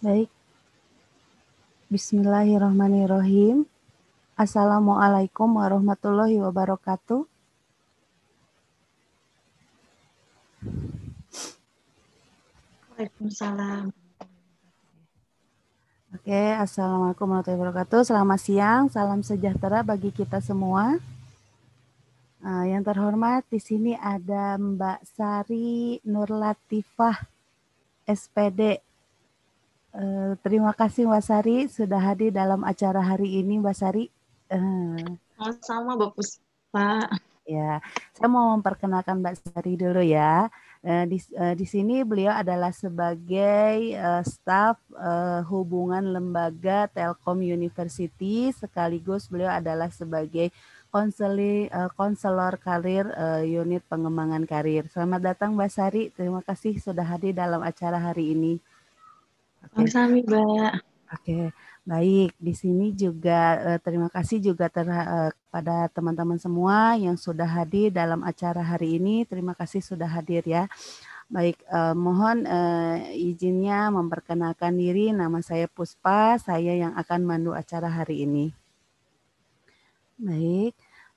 Baik. Bismillahirrahmanirrahim. Assalamualaikum warahmatullahi wabarakatuh. Waalaikumsalam. Oke, Assalamualaikum warahmatullahi wabarakatuh. Selamat siang, salam sejahtera bagi kita semua. Nah, yang terhormat, di sini ada Mbak Sari Nur Latifah, SPD, Eh, terima kasih Mbak Sari sudah hadir dalam acara hari ini Mbak Sari. Eh. Sama-sama Mbak Puspa. Ya, saya mau memperkenalkan Mbak Sari dulu ya. Eh, di, di sini beliau adalah sebagai uh, staf uh, hubungan lembaga Telkom University sekaligus beliau adalah sebagai konseli uh, konselor karir uh, unit pengembangan karir. Selamat datang Mbak Sari, terima kasih sudah hadir dalam acara hari ini. Okay. Sami, Mbak. Oke. Okay. Baik, di sini juga eh, terima kasih juga eh, kepada teman-teman semua yang sudah hadir dalam acara hari ini. Terima kasih sudah hadir ya. Baik, eh, mohon eh, izinnya memperkenalkan diri. Nama saya Puspa, saya yang akan mandu acara hari ini. Baik,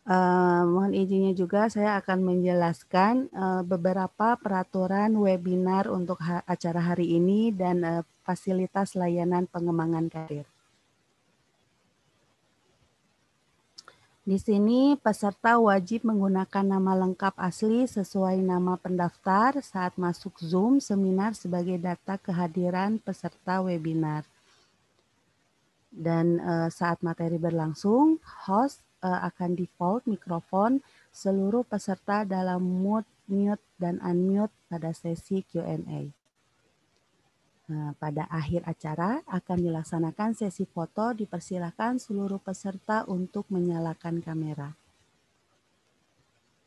eh, mohon izinnya juga saya akan menjelaskan eh, beberapa peraturan webinar untuk ha acara hari ini dan eh, fasilitas layanan pengembangan karir. Di sini peserta wajib menggunakan nama lengkap asli sesuai nama pendaftar saat masuk Zoom seminar sebagai data kehadiran peserta webinar. Dan e, saat materi berlangsung, host e, akan default mikrofon seluruh peserta dalam mute mute dan unmute pada sesi Q&A. Nah, pada akhir acara akan dilaksanakan sesi foto. Dipersilahkan seluruh peserta untuk menyalakan kamera.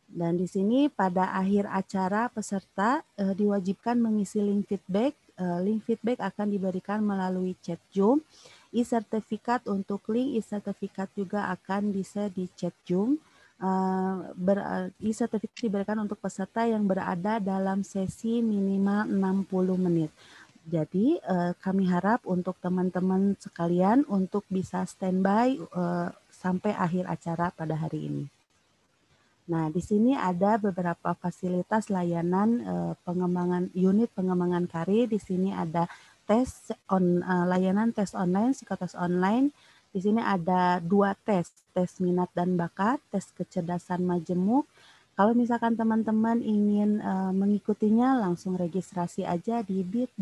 Dan di sini pada akhir acara peserta eh, diwajibkan mengisi link feedback. Eh, link feedback akan diberikan melalui chat Zoom. E-sertifikat untuk link e-sertifikat juga akan bisa di chat Zoom. Eh, eh, e-sertifikat diberikan untuk peserta yang berada dalam sesi minimal 60 menit. Jadi uh, kami harap untuk teman-teman sekalian untuk bisa standby uh, sampai akhir acara pada hari ini. Nah, di sini ada beberapa fasilitas layanan uh, pengembangan unit pengembangan kari. Di sini ada tes on uh, layanan tes online, psikotes online. Di sini ada dua tes, tes minat dan bakat, tes kecerdasan majemuk, kalau misalkan teman-teman ingin uh, mengikutinya, langsung registrasi aja di bit.ly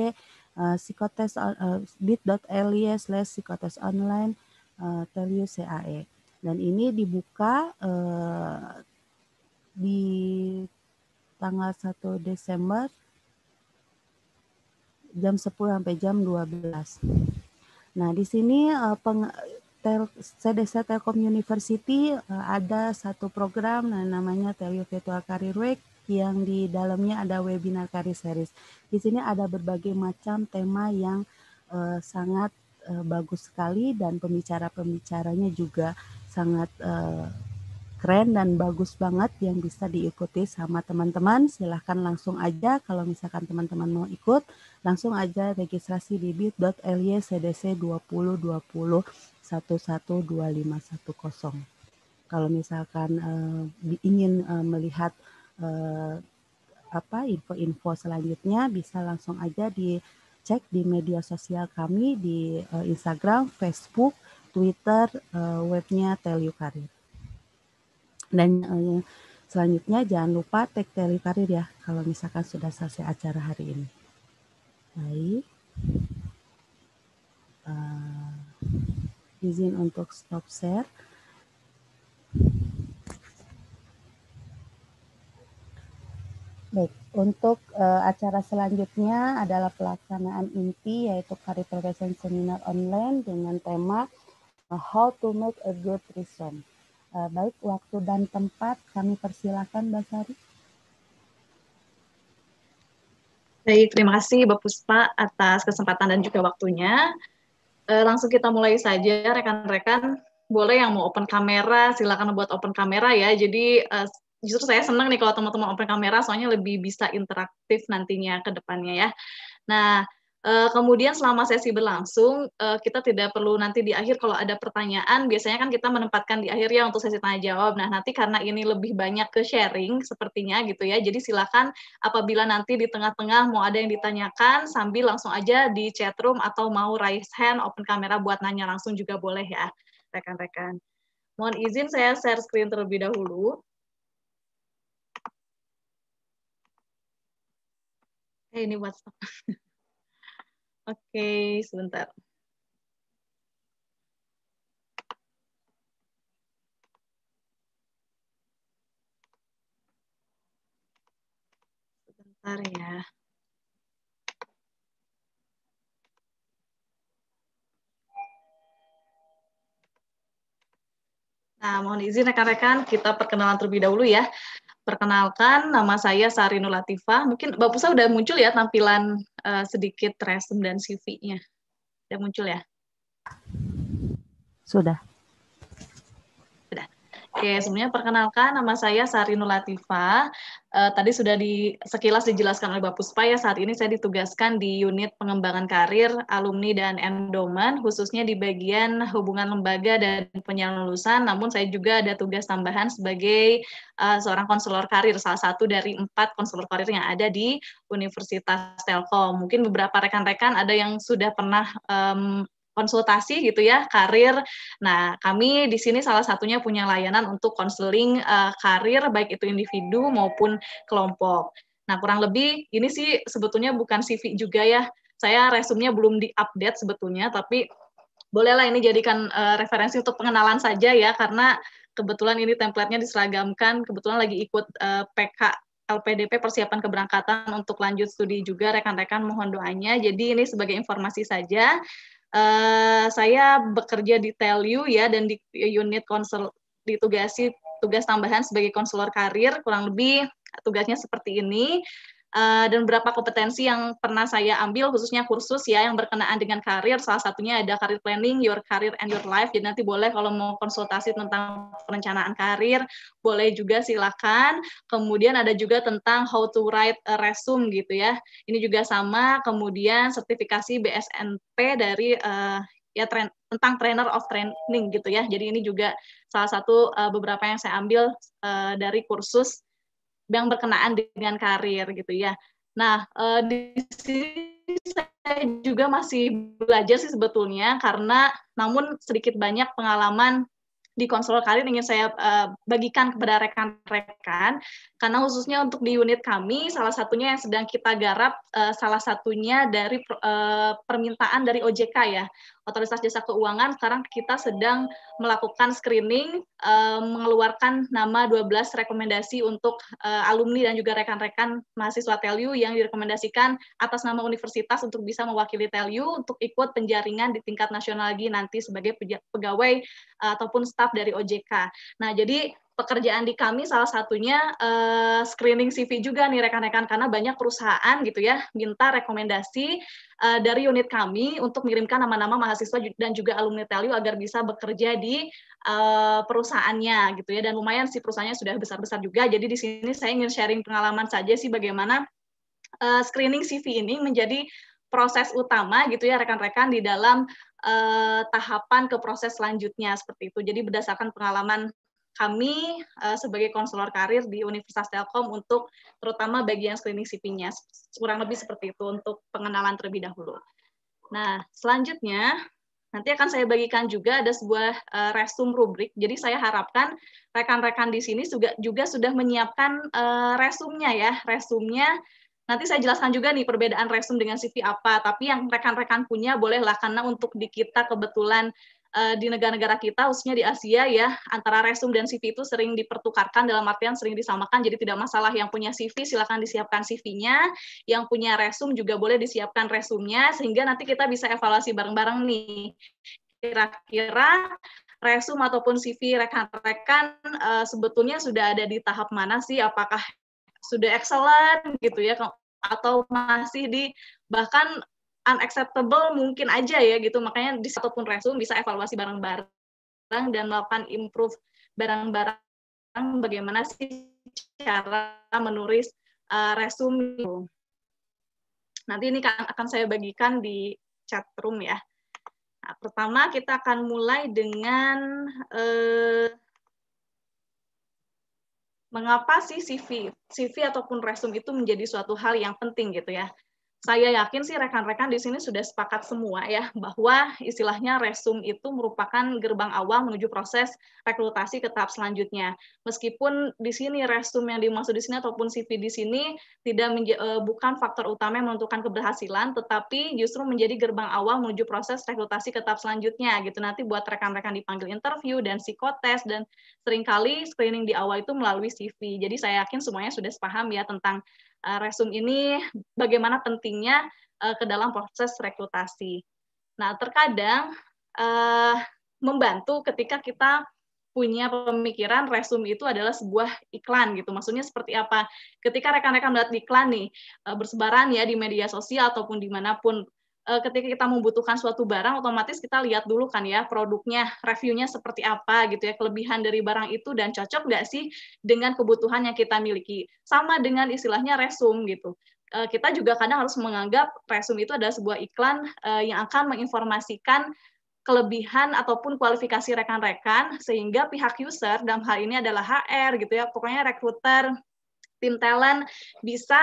uh, eh, psikotes uh, eh, bit.ly slash psikotes online uh, telu CAE. Dan ini dibuka uh, di tanggal 1 Desember jam 10 sampai jam 12. Nah, di sini uh, peng, tel, CDC Telkom University uh, ada satu program nah, namanya Telio Virtual Career Week yang di dalamnya ada webinar career series. Di sini ada berbagai macam tema yang uh, sangat uh, bagus sekali dan pembicara-pembicaranya juga sangat uh, keren dan bagus banget yang bisa diikuti sama teman-teman. Silahkan langsung aja kalau misalkan teman-teman mau ikut, langsung aja registrasi di bit.ly cdc 2020 112510. Kalau misalkan uh, ingin uh, melihat uh, apa info-info selanjutnya bisa langsung aja dicek di media sosial kami di uh, Instagram, Facebook, Twitter, uh, webnya Tell You Karir. Dan uh, selanjutnya jangan lupa tag teori karir ya kalau misalkan sudah selesai acara hari ini. Baik. Uh, izin untuk stop share. Baik, untuk uh, acara selanjutnya adalah pelaksanaan inti yaitu Career Progression Seminar Online dengan tema How to Make a Good Resume. Eh, baik, waktu dan tempat kami persilakan Mbak Sari. Baik, terima kasih Bapak Puspa atas kesempatan dan juga waktunya. E, langsung kita mulai saja rekan-rekan. Boleh yang mau open kamera, silakan buat open kamera ya. Jadi e, justru saya senang nih kalau teman-teman open kamera, soalnya lebih bisa interaktif nantinya ke depannya ya. Nah, Eh, kemudian selama sesi berlangsung, uh, kita tidak perlu nanti di akhir kalau ada pertanyaan, biasanya kan kita menempatkan di akhir ya untuk sesi tanya jawab. Nah nanti karena ini lebih banyak ke sharing sepertinya gitu ya, jadi silakan apabila nanti di tengah-tengah mau ada yang ditanyakan, sambil langsung aja di chat room atau mau raise hand, open kamera buat nanya langsung juga boleh ya rekan-rekan. Mohon izin saya share screen terlebih dahulu. Hey, eh, ini WhatsApp. Oke, sebentar. Sebentar ya. Nah, mohon izin rekan-rekan, kita perkenalan terlebih dahulu ya. Perkenalkan, nama saya Sarinu Latifah. Mungkin Mbak Pusa udah muncul ya tampilan uh, sedikit resume dan CV-nya. sudah muncul ya? Sudah. Oke, sebenarnya perkenalkan nama saya Sari Nulatifa. Uh, eh, tadi sudah di, sekilas dijelaskan oleh Bapak Puspa ya, saat ini saya ditugaskan di unit pengembangan karir, alumni dan endoman, khususnya di bagian hubungan lembaga dan lulusan. namun saya juga ada tugas tambahan sebagai uh, seorang konselor karir, salah satu dari empat konselor karir yang ada di Universitas Telkom. Mungkin beberapa rekan-rekan ada yang sudah pernah um, konsultasi gitu ya karir. Nah, kami di sini salah satunya punya layanan untuk konseling uh, karir baik itu individu maupun kelompok. Nah, kurang lebih ini sih sebetulnya bukan CV juga ya. Saya resumnya belum diupdate sebetulnya tapi bolehlah ini jadikan uh, referensi untuk pengenalan saja ya karena kebetulan ini template-nya diseragamkan, kebetulan lagi ikut uh, eh, PK LPDP persiapan keberangkatan untuk lanjut studi juga rekan-rekan mohon doanya. Jadi ini sebagai informasi saja. Eh, saya bekerja di TELU ya dan di unit konsul ditugasi tugas tambahan sebagai konselor karir kurang lebih tugasnya seperti ini Eh, dan beberapa kompetensi yang pernah saya ambil khususnya kursus ya yang berkenaan dengan karir salah satunya ada karir planning your career and your life jadi nanti boleh kalau mau konsultasi tentang perencanaan karir boleh juga silakan kemudian ada juga tentang how to write a resume gitu ya ini juga sama kemudian sertifikasi BSNP dari uh, ya tren, tentang trainer of training gitu ya jadi ini juga salah satu uh, beberapa yang saya ambil uh, dari kursus yang berkenaan dengan karir gitu ya. Nah, uh, di sini saya juga masih belajar sih sebetulnya karena namun sedikit banyak pengalaman di konselor karir ingin saya uh, bagikan kepada rekan-rekan karena khususnya untuk di unit kami salah satunya yang sedang kita garap uh, salah satunya dari uh, permintaan dari OJK ya otoritas jasa keuangan sekarang kita sedang melakukan screening eh, mengeluarkan nama 12 rekomendasi untuk eh, alumni dan juga rekan-rekan mahasiswa TELU yang direkomendasikan atas nama universitas untuk bisa mewakili TELU untuk ikut penjaringan di tingkat nasional lagi nanti sebagai pegawai eh, ataupun staf dari OJK. Nah, jadi pekerjaan di kami salah satunya uh, screening CV juga nih rekan-rekan karena banyak perusahaan gitu ya minta rekomendasi uh, dari unit kami untuk mengirimkan nama-nama mahasiswa dan juga alumni Telio agar bisa bekerja di uh, perusahaannya gitu ya dan lumayan sih perusahaannya sudah besar-besar juga jadi di sini saya ingin sharing pengalaman saja sih bagaimana uh, screening CV ini menjadi proses utama gitu ya rekan-rekan di dalam uh, tahapan ke proses selanjutnya seperti itu. Jadi berdasarkan pengalaman kami uh, sebagai konselor karir di Universitas Telkom untuk terutama bagian screening cv nya Kurang lebih seperti itu untuk pengenalan terlebih dahulu. Nah, selanjutnya nanti akan saya bagikan juga ada sebuah uh, eh, resume rubrik. Jadi saya harapkan rekan-rekan di sini juga juga sudah menyiapkan uh, resumnya ya, resumnya Nanti saya jelaskan juga nih perbedaan resume dengan CV apa, tapi yang rekan-rekan punya bolehlah karena untuk di kita kebetulan Eh, di negara-negara kita, khususnya di Asia ya, antara resume dan CV itu sering dipertukarkan dalam artian sering disamakan, jadi tidak masalah yang punya CV silakan disiapkan CV-nya, yang punya resume juga boleh disiapkan resume-nya sehingga nanti kita bisa evaluasi bareng-bareng nih. Kira-kira resume ataupun CV rekan-rekan uh, sebetulnya sudah ada di tahap mana sih? Apakah sudah excellent gitu ya atau masih di bahkan unacceptable mungkin aja ya gitu makanya di satupun resume bisa evaluasi barang-barang dan melakukan improve barang-barang bagaimana sih cara menulis uh, resume nanti ini akan, akan saya bagikan di chat room ya nah, pertama kita akan mulai dengan uh, mengapa sih CV CV ataupun resume itu menjadi suatu hal yang penting gitu ya saya yakin sih rekan-rekan di sini sudah sepakat semua ya bahwa istilahnya resume itu merupakan gerbang awal menuju proses rekrutasi ke tahap selanjutnya. Meskipun di sini resume yang dimaksud di sini ataupun CV di sini tidak eh, bukan faktor utama yang menentukan keberhasilan, tetapi justru menjadi gerbang awal menuju proses rekrutasi ke tahap selanjutnya gitu. Nanti buat rekan-rekan dipanggil interview dan psikotes dan seringkali screening di awal itu melalui CV. Jadi saya yakin semuanya sudah paham ya tentang uh, resum ini bagaimana pentingnya uh, ke dalam proses rekrutasi. Nah, terkadang uh, membantu ketika kita punya pemikiran resume itu adalah sebuah iklan gitu. Maksudnya seperti apa? Ketika rekan-rekan melihat iklan nih bersebaran ya di media sosial ataupun dimanapun Eh, ketika kita membutuhkan suatu barang otomatis kita lihat dulu kan ya produknya reviewnya seperti apa gitu ya kelebihan dari barang itu dan cocok nggak sih dengan kebutuhan yang kita miliki sama dengan istilahnya resume gitu eh, kita juga kadang harus menganggap resume itu adalah sebuah iklan eh, yang akan menginformasikan kelebihan ataupun kualifikasi rekan-rekan sehingga pihak user dalam hal ini adalah HR gitu ya pokoknya rekruter tim talent bisa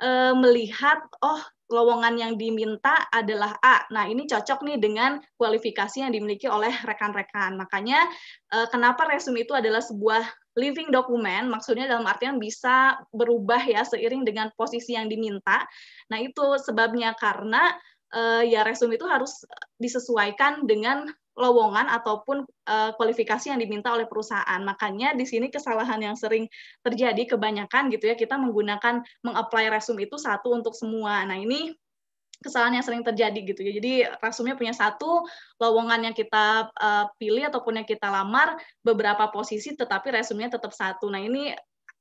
e, melihat oh lowongan yang diminta adalah A. Nah, ini cocok nih dengan kualifikasi yang dimiliki oleh rekan-rekan. Makanya e, kenapa resume itu adalah sebuah living document, maksudnya dalam artian bisa berubah ya seiring dengan posisi yang diminta. Nah, itu sebabnya karena uh, ya resume itu harus disesuaikan dengan lowongan ataupun uh, kualifikasi yang diminta oleh perusahaan. Makanya di sini kesalahan yang sering terjadi kebanyakan gitu ya kita menggunakan mengapply resume itu satu untuk semua. Nah, ini kesalahan yang sering terjadi gitu ya. Jadi resume punya satu lowongan yang kita uh, pilih ataupun yang kita lamar beberapa posisi tetapi resume nya tetap satu. Nah, ini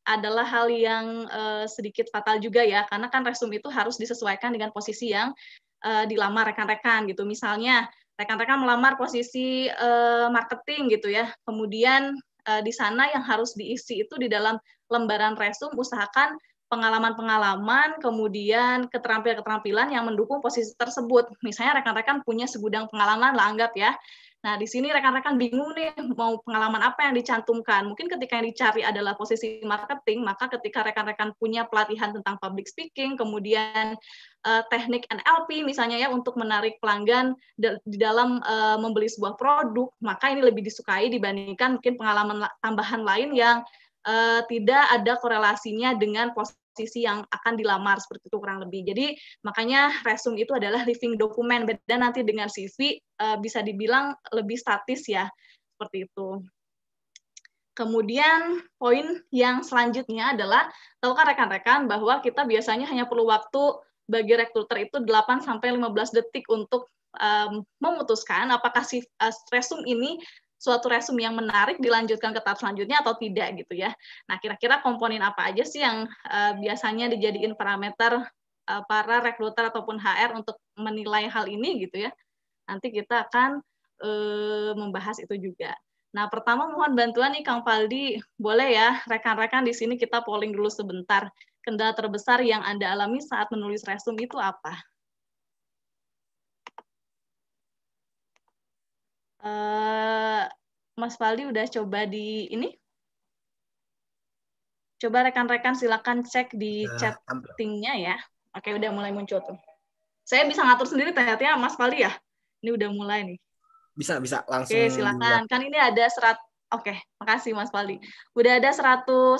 adalah hal yang uh, sedikit fatal juga ya karena kan resume itu harus disesuaikan dengan posisi yang uh, dilamar rekan-rekan gitu. Misalnya rekan-rekan melamar posisi uh, marketing gitu ya. Kemudian uh, di sana yang harus diisi itu di dalam lembaran resume usahakan pengalaman-pengalaman, kemudian keterampilan-keterampilan yang mendukung posisi tersebut. Misalnya rekan-rekan punya segudang pengalaman lah anggap ya. Nah, di sini rekan-rekan bingung nih mau pengalaman apa yang dicantumkan. Mungkin ketika yang dicari adalah posisi marketing, maka ketika rekan-rekan punya pelatihan tentang public speaking, kemudian uh, teknik NLP misalnya ya untuk menarik pelanggan di dalam uh, membeli sebuah produk, maka ini lebih disukai dibandingkan mungkin pengalaman tambahan lain yang uh, tidak ada korelasinya dengan posisi posisi yang akan dilamar seperti itu kurang lebih. Jadi makanya resume itu adalah living document beda nanti dengan CV uh, eh, bisa dibilang lebih statis ya seperti itu. Kemudian poin yang selanjutnya adalah tahukah rekan-rekan bahwa kita biasanya hanya perlu waktu bagi rekruter itu 8 sampai 15 detik untuk um, memutuskan apakah si uh, resume ini suatu resume yang menarik dilanjutkan ke tahap selanjutnya atau tidak gitu ya. Nah, kira-kira komponen apa aja sih yang uh, biasanya dijadiin parameter uh, para rekruter ataupun HR untuk menilai hal ini gitu ya. Nanti kita akan uh, membahas itu juga. Nah, pertama mohon bantuan nih Kang Paldi, boleh ya rekan-rekan di sini kita polling dulu sebentar. Kendala terbesar yang Anda alami saat menulis resume itu apa? Eh, Mas Fali udah coba di ini? Coba rekan-rekan silakan cek di uh, chattingnya ya. Oke, udah mulai muncul tuh. Saya bisa ngatur sendiri ternyata ya, Mas Fali ya. Ini udah mulai nih. Bisa, bisa langsung. Oke, ya. silakan. Buat. Kan ini ada serat Oke, makasih Mas Fali. Udah ada 119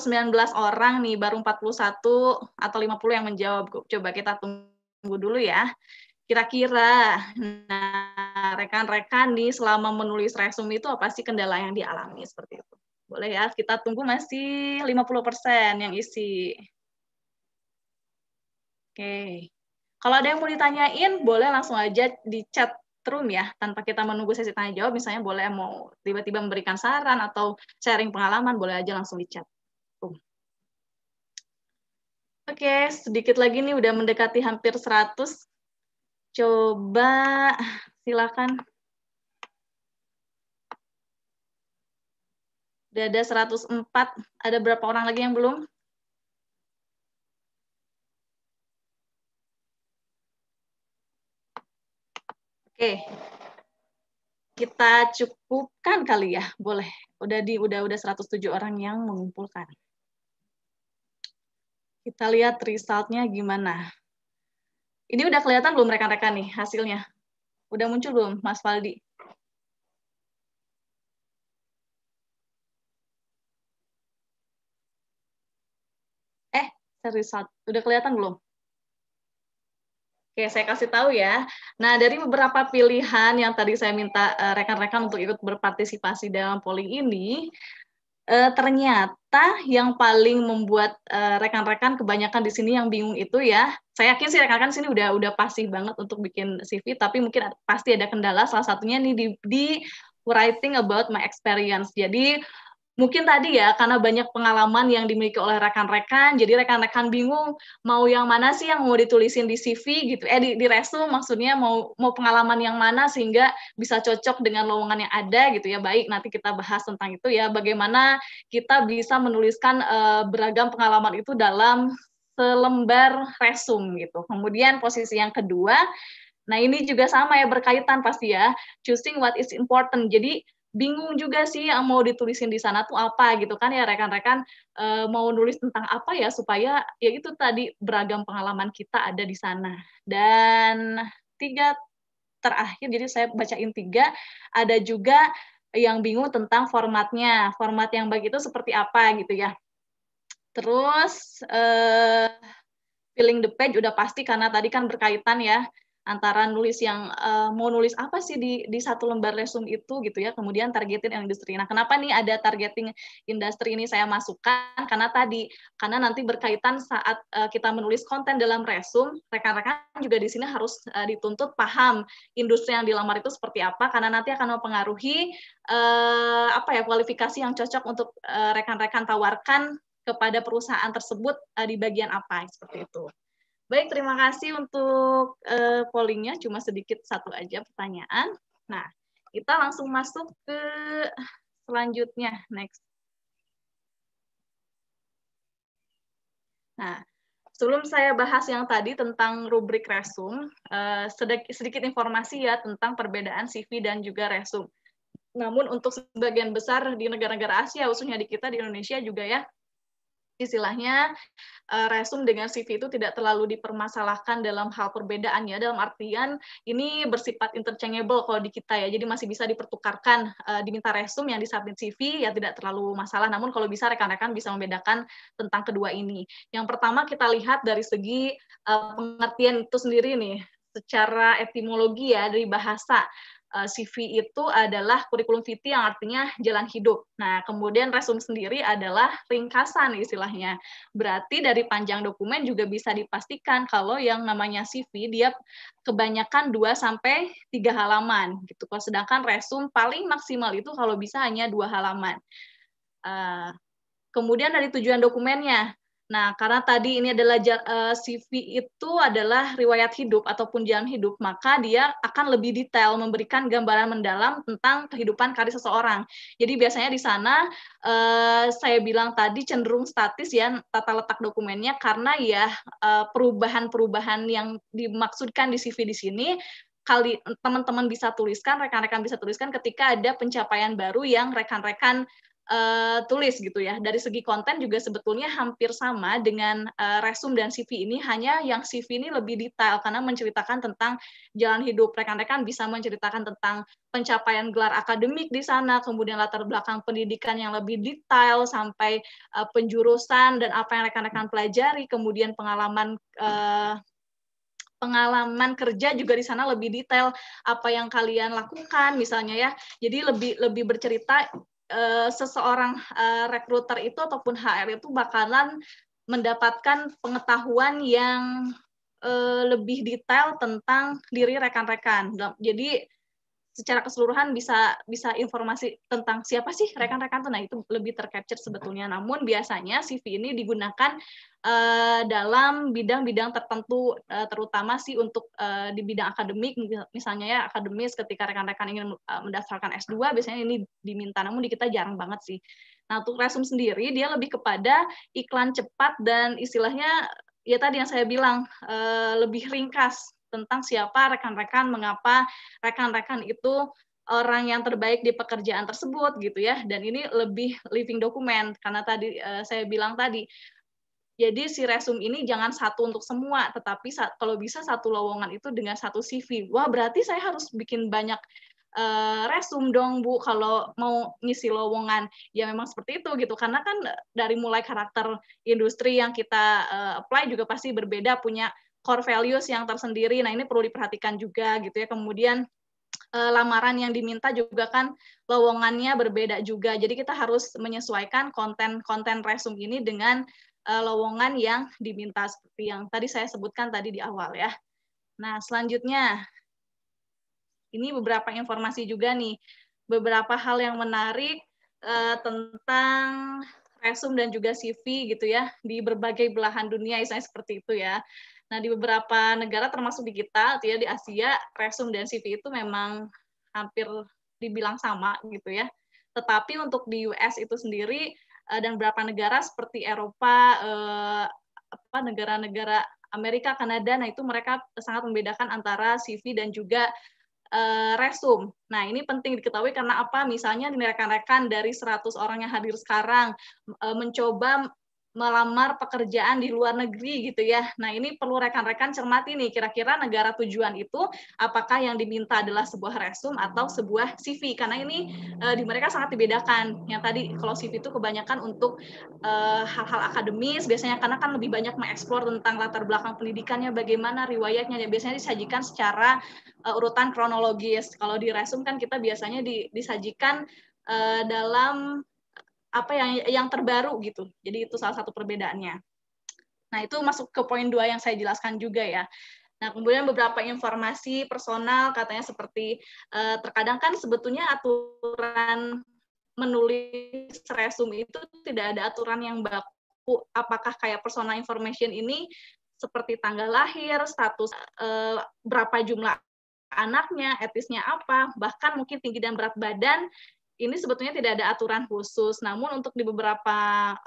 orang nih, baru 41 atau 50 yang menjawab. Coba kita tunggu dulu ya. Kira-kira. Nah, rekan-rekan nih selama menulis resume itu apa sih kendala yang dialami seperti itu? Boleh ya, kita tunggu masih 50% yang isi. Oke. Kalau ada yang mau ditanyain, boleh langsung aja di chat room ya, tanpa kita menunggu sesi tanya jawab, misalnya boleh mau tiba-tiba memberikan saran atau sharing pengalaman, boleh aja langsung di chat. Oke, sedikit lagi nih udah mendekati hampir 100. Coba Silakan. Udah ada 104. Ada berapa orang lagi yang belum? Oke. Kita cukupkan kali ya, boleh. Udah di udah udah 107 orang yang mengumpulkan. Kita lihat resultnya gimana. Ini udah kelihatan belum rekan-rekan nih hasilnya? Udah muncul belum, Mas Faldi? Eh, seri satu. Udah kelihatan belum? Oke, saya kasih tahu ya. Nah, dari beberapa pilihan yang tadi saya minta eh, rekan -rekan untuk ikut berpartisipasi dalam polling ini, uh, ternyata yang paling membuat eh, rekan-rekan kebanyakan di sini yang bingung itu ya, saya yakin sih rekan-rekan sini udah udah pasti banget untuk bikin CV, tapi mungkin pasti ada kendala. Salah satunya nih di, di writing about my experience. Jadi mungkin tadi ya karena banyak pengalaman yang dimiliki oleh rekan-rekan jadi rekan-rekan bingung mau yang mana sih yang mau ditulisin di CV gitu eh di, di resume maksudnya mau mau pengalaman yang mana sehingga bisa cocok dengan lowongan yang ada gitu ya baik nanti kita bahas tentang itu ya bagaimana kita bisa menuliskan uh, beragam pengalaman itu dalam selembar resume gitu kemudian posisi yang kedua Nah, ini juga sama ya berkaitan pasti ya, choosing what is important. Jadi, bingung juga sih yang mau ditulisin di sana tuh apa gitu kan ya rekan-rekan e, mau nulis tentang apa ya supaya ya itu tadi beragam pengalaman kita ada di sana dan tiga terakhir jadi saya bacain tiga ada juga yang bingung tentang formatnya format yang baik itu seperti apa gitu ya terus e, eh, feeling the page udah pasti karena tadi kan berkaitan ya antara nulis yang uh, mau nulis apa sih di di satu lembar resume itu gitu ya kemudian targetin industri nah kenapa nih ada targeting industri ini saya masukkan karena tadi karena nanti berkaitan saat uh, kita menulis konten dalam resume rekan-rekan juga di sini harus uh, dituntut paham industri yang dilamar itu seperti apa karena nanti akan mempengaruhi uh, apa ya kualifikasi yang cocok untuk rekan-rekan uh, tawarkan kepada perusahaan tersebut uh, di bagian apa seperti itu. Baik, terima kasih untuk uh, pollingnya. Cuma sedikit satu aja pertanyaan. Nah, kita langsung masuk ke selanjutnya. Next. Nah, sebelum saya bahas yang tadi tentang rubrik resum, uh, eh, sedikit, sedikit informasi ya tentang perbedaan CV dan juga resum. Namun untuk sebagian besar di negara-negara Asia, khususnya di kita di Indonesia juga ya, istilahnya eh, resum dengan CV itu tidak terlalu dipermasalahkan dalam hal perbedaannya dalam artian ini bersifat interchangeable kalau di kita ya jadi masih bisa dipertukarkan eh, diminta resum yang disubmit CV ya tidak terlalu masalah namun kalau bisa rekan-rekan bisa membedakan tentang kedua ini yang pertama kita lihat dari segi eh, pengertian itu sendiri nih secara etimologi ya dari bahasa uh, eh, CV itu adalah kurikulum vt yang artinya jalan hidup. Nah, kemudian resume sendiri adalah ringkasan istilahnya. Berarti dari panjang dokumen juga bisa dipastikan kalau yang namanya CV dia kebanyakan 2 sampai 3 halaman gitu. Kalau sedangkan resume paling maksimal itu kalau bisa hanya dua halaman. Uh, kemudian dari tujuan dokumennya, Nah, karena tadi ini adalah uh, eh, CV itu adalah riwayat hidup ataupun jalan hidup, maka dia akan lebih detail memberikan gambaran mendalam tentang kehidupan karir seseorang. Jadi biasanya di sana uh, saya bilang tadi cenderung statis ya tata letak dokumennya karena ya eh, perubahan-perubahan yang dimaksudkan di CV di sini kali teman-teman bisa tuliskan, rekan-rekan bisa tuliskan ketika ada pencapaian baru yang rekan-rekan uh, tulis gitu ya. Dari segi konten juga sebetulnya hampir sama dengan uh, resum dan CV ini, hanya yang CV ini lebih detail karena menceritakan tentang jalan hidup rekan-rekan bisa menceritakan tentang pencapaian gelar akademik di sana, kemudian latar belakang pendidikan yang lebih detail sampai uh, penjurusan dan apa yang rekan-rekan pelajari, kemudian pengalaman uh, pengalaman kerja juga di sana lebih detail apa yang kalian lakukan misalnya ya. Jadi lebih lebih bercerita Eh, seseorang uh, eh, recruiter itu ataupun HR itu bakalan mendapatkan pengetahuan yang eh, lebih detail tentang diri rekan-rekan. Jadi secara keseluruhan bisa bisa informasi tentang siapa sih rekan-rekan tuh. Nah, itu lebih tercapture sebetulnya. Namun biasanya CV ini digunakan uh, dalam bidang-bidang tertentu uh, terutama sih untuk uh, di bidang akademik misalnya ya akademis ketika rekan-rekan ingin uh, mendaftarkan S2 biasanya ini diminta namun di kita jarang banget sih. Nah, untuk resum sendiri dia lebih kepada iklan cepat dan istilahnya ya tadi yang saya bilang uh, lebih ringkas tentang siapa rekan-rekan, mengapa rekan-rekan itu orang yang terbaik di pekerjaan tersebut gitu ya. Dan ini lebih living document karena tadi uh, saya bilang tadi jadi si resume ini jangan satu untuk semua, tetapi kalau bisa satu lowongan itu dengan satu CV. Wah berarti saya harus bikin banyak uh, resume dong bu kalau mau ngisi lowongan. Ya memang seperti itu gitu, karena kan eh, dari mulai karakter industri yang kita uh, apply juga pasti berbeda punya core values yang tersendiri. Nah, ini perlu diperhatikan juga gitu ya. Kemudian eh, lamaran yang diminta juga kan lowongannya berbeda juga. Jadi kita harus menyesuaikan konten-konten resume ini dengan eh, lowongan yang diminta seperti yang tadi saya sebutkan tadi di awal ya. Nah, selanjutnya ini beberapa informasi juga nih. Beberapa hal yang menarik eh, tentang resume dan juga CV gitu ya di berbagai belahan dunia misalnya seperti itu ya. Nah, di beberapa negara termasuk di kita, ya di Asia, resume dan CV itu memang hampir dibilang sama gitu ya. Tetapi untuk di US itu sendiri eh, dan beberapa negara seperti Eropa, eh, apa negara-negara Amerika, Kanada, nah itu mereka sangat membedakan antara CV dan juga eh, resum. Nah, ini penting diketahui karena apa? Misalnya di rekan-rekan dari 100 orang yang hadir sekarang eh, mencoba melamar pekerjaan di luar negeri gitu ya. Nah ini perlu rekan-rekan cermati nih kira-kira negara tujuan itu apakah yang diminta adalah sebuah resume atau sebuah CV karena ini e, di mereka sangat dibedakan. Yang tadi kalau CV itu kebanyakan untuk eh, hal-hal e, akademis biasanya karena kan lebih banyak mengeksplor tentang latar belakang pendidikannya bagaimana riwayatnya biasanya disajikan secara e, urutan kronologis. Kalau di resume kan kita biasanya di, disajikan dalam apa yang yang terbaru gitu. Jadi itu salah satu perbedaannya. Nah, itu masuk ke poin dua yang saya jelaskan juga ya. Nah, kemudian beberapa informasi personal katanya seperti eh, terkadang kan sebetulnya aturan menulis resume itu tidak ada aturan yang baku apakah kayak personal information ini seperti tanggal lahir, status eh, berapa jumlah anaknya, etisnya apa, bahkan mungkin tinggi dan berat badan ini sebetulnya tidak ada aturan khusus. Namun untuk di beberapa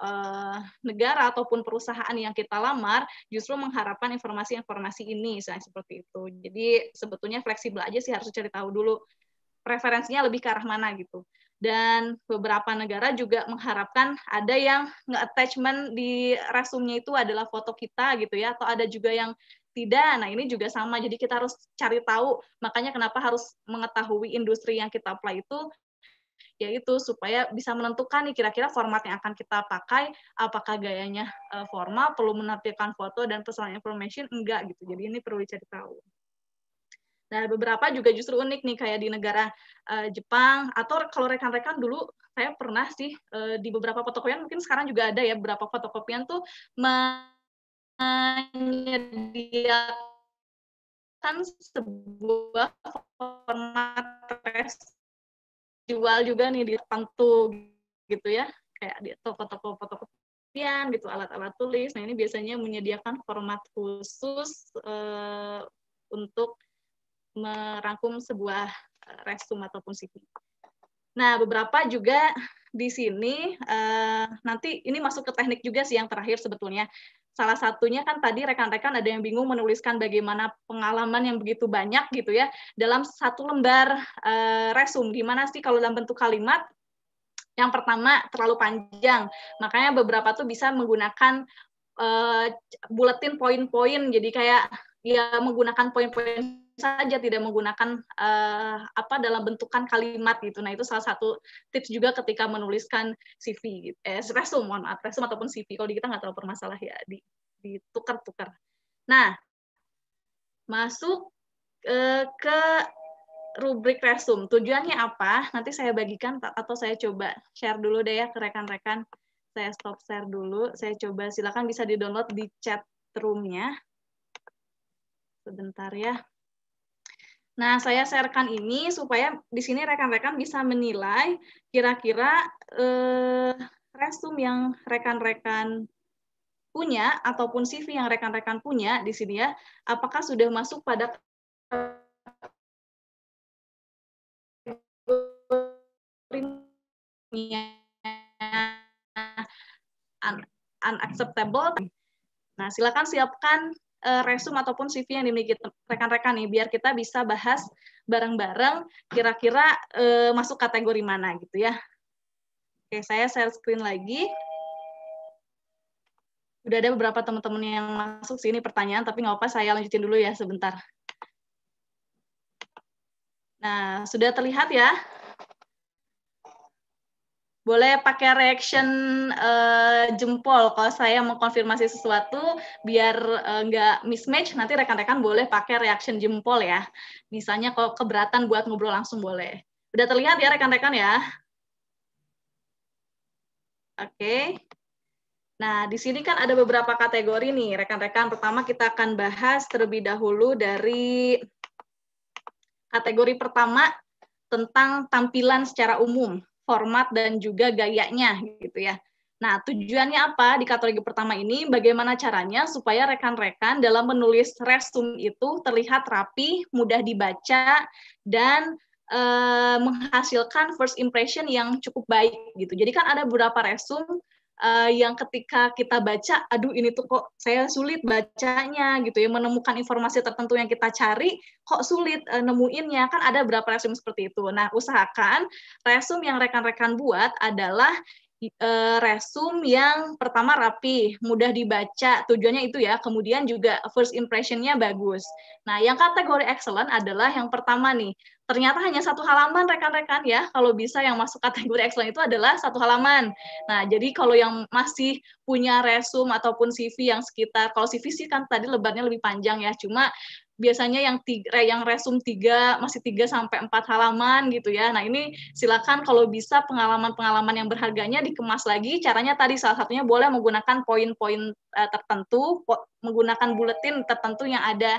uh, negara ataupun perusahaan yang kita lamar justru mengharapkan informasi-informasi ini misalnya seperti itu. Jadi sebetulnya fleksibel aja sih harus cari tahu dulu preferensinya lebih ke arah mana gitu. Dan beberapa negara juga mengharapkan ada yang nge-attachment di resumnya itu adalah foto kita gitu ya atau ada juga yang tidak. Nah, ini juga sama. Jadi kita harus cari tahu makanya kenapa harus mengetahui industri yang kita apply itu yaitu supaya bisa menentukan nih kira-kira format yang akan kita pakai apakah gayanya eh, formal perlu menampilkan foto dan personal information enggak gitu jadi ini perlu dicari tahu Nah, beberapa juga justru unik nih kayak di negara uh, Jepang atau kalau rekan-rekan dulu saya pernah sih uh, di beberapa fotokopian mungkin sekarang juga ada ya beberapa fotokopian tuh menyediakan sebuah format jual juga nih di pantu gitu ya kayak di toko-toko fotokopian gitu alat-alat tulis nah ini biasanya menyediakan format khusus uh, untuk merangkum sebuah eh, resume ataupun CV. Nah, beberapa juga di sini uh, nanti ini masuk ke teknik juga sih yang terakhir sebetulnya. Salah satunya kan tadi rekan-rekan ada yang bingung menuliskan bagaimana pengalaman yang begitu banyak gitu ya dalam satu lembar uh, resum. Gimana sih kalau dalam bentuk kalimat? Yang pertama terlalu panjang, makanya beberapa tuh bisa menggunakan uh, buletin poin-poin. Jadi kayak ya menggunakan poin-poin saja tidak menggunakan uh, apa dalam bentukan kalimat gitu. Nah, itu salah satu tips juga ketika menuliskan CV gitu. Eh, resume, mohon maaf, resume ataupun CV. Kalau di kita nggak terlalu bermasalah ya, di ditukar-tukar. Nah, masuk uh, ke rubrik resume. Tujuannya apa? Nanti saya bagikan atau saya coba share dulu deh ya ke rekan-rekan. Saya stop share dulu. Saya coba silakan bisa di-download di chat roomnya. Sebentar ya. Nah, saya sharekan ini supaya di sini rekan-rekan bisa menilai kira-kira eh, resum yang rekan-rekan punya ataupun CV yang rekan-rekan punya di sini ya, apakah sudah masuk pada unacceptable. Nah, silakan siapkan uh, resum ataupun CV yang dimiliki rekan-rekan nih biar kita bisa bahas bareng-bareng kira-kira uh, masuk kategori mana gitu ya. Oke, saya share screen lagi. Udah ada beberapa teman-teman yang masuk sini pertanyaan, tapi nggak apa saya lanjutin dulu ya sebentar. Nah, sudah terlihat ya boleh pakai reaction uh, jempol kalau saya mau konfirmasi sesuatu biar uh, nggak mismatch nanti rekan-rekan boleh pakai reaction jempol ya misalnya kalau keberatan buat ngobrol langsung boleh udah terlihat ya rekan-rekan ya oke okay. nah di sini kan ada beberapa kategori nih rekan-rekan pertama kita akan bahas terlebih dahulu dari kategori pertama tentang tampilan secara umum format dan juga gayanya gitu ya. Nah, tujuannya apa di kategori pertama ini? Bagaimana caranya supaya rekan-rekan dalam menulis resume itu terlihat rapi, mudah dibaca, dan e, menghasilkan first impression yang cukup baik gitu. Jadi kan ada beberapa resume uh, yang ketika kita baca, aduh ini tuh kok saya sulit bacanya gitu ya, menemukan informasi tertentu yang kita cari kok sulit uh, nemuinnya, kan ada berapa resume seperti itu. Nah, usahakan resume yang rekan-rekan buat adalah eh, resume yang pertama rapi, mudah dibaca, tujuannya itu ya. Kemudian juga first impression-nya bagus. Nah, yang kategori excellent adalah yang pertama nih, ternyata hanya satu halaman rekan-rekan ya kalau bisa yang masuk kategori excellent itu adalah satu halaman nah jadi kalau yang masih punya resume ataupun CV yang sekitar kalau CV sih kan tadi lebarnya lebih panjang ya cuma biasanya yang tiga, yang resume tiga masih tiga sampai empat halaman gitu ya. Nah ini silakan kalau bisa pengalaman-pengalaman yang berharganya dikemas lagi. Caranya tadi salah satunya boleh menggunakan poin-poin eh, tertentu, menggunakan buletin tertentu yang ada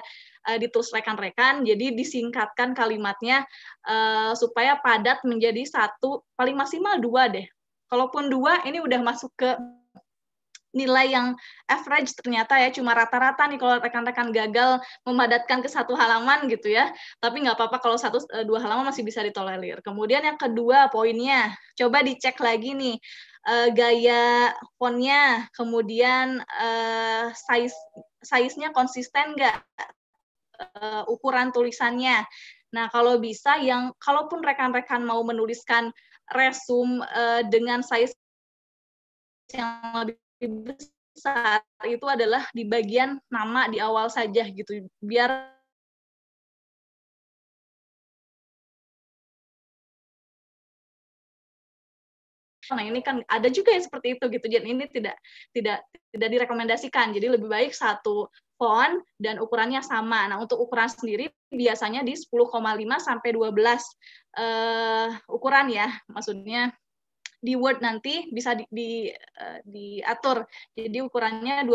Eh, ditulis rekan-rekan, jadi disingkatkan kalimatnya uh, supaya padat menjadi satu, paling maksimal dua deh. Kalaupun dua, ini udah masuk ke nilai yang average ternyata ya cuma rata-rata nih kalau rekan-rekan gagal memadatkan ke satu halaman gitu ya tapi nggak apa-apa kalau satu eh, dua halaman masih bisa ditolerir kemudian yang kedua poinnya coba dicek lagi nih gaya fontnya kemudian size size-nya konsisten nggak uh, ukuran tulisannya. Nah, kalau bisa yang kalaupun rekan-rekan mau menuliskan resume uh, dengan size yang lebih besar itu adalah di bagian nama di awal saja gitu biar Nah ini kan ada juga yang seperti itu gitu, dan ini tidak tidak tidak direkomendasikan. Jadi lebih baik satu font dan ukurannya sama. Nah, untuk ukuran sendiri biasanya di 10,5 sampai 12 uh, eh, ukuran ya. Maksudnya di Word nanti bisa di, di, uh, diatur. Jadi ukurannya 12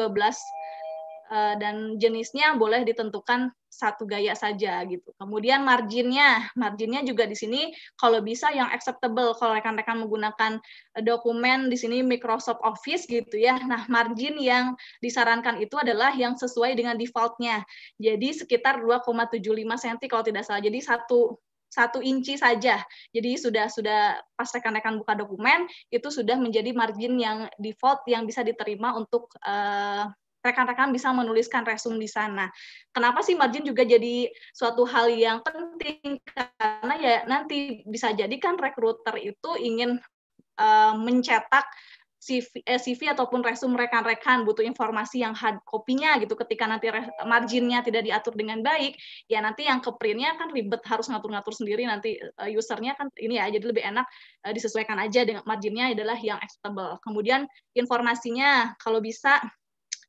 Eh, dan jenisnya boleh ditentukan satu gaya saja gitu. Kemudian marginnya, marginnya juga di sini kalau bisa yang acceptable kalau rekan-rekan menggunakan eh, dokumen di sini Microsoft Office gitu ya. Nah margin yang disarankan itu adalah yang sesuai dengan defaultnya. Jadi sekitar 2,75 cm kalau tidak salah. Jadi satu satu inci saja. Jadi sudah sudah pas rekan-rekan buka dokumen itu sudah menjadi margin yang default yang bisa diterima untuk uh, rekan-rekan bisa menuliskan resume di sana. Kenapa sih margin juga jadi suatu hal yang penting? Karena ya nanti bisa jadikan kan rekruter itu ingin uh, mencetak CV, eh, CV ataupun resume rekan-rekan butuh informasi yang hard copy-nya gitu ketika nanti marginnya tidak diatur dengan baik ya nanti yang ke print-nya kan ribet harus ngatur-ngatur sendiri nanti uh, usernya kan ini ya jadi lebih enak uh, disesuaikan aja dengan marginnya adalah yang acceptable kemudian informasinya kalau bisa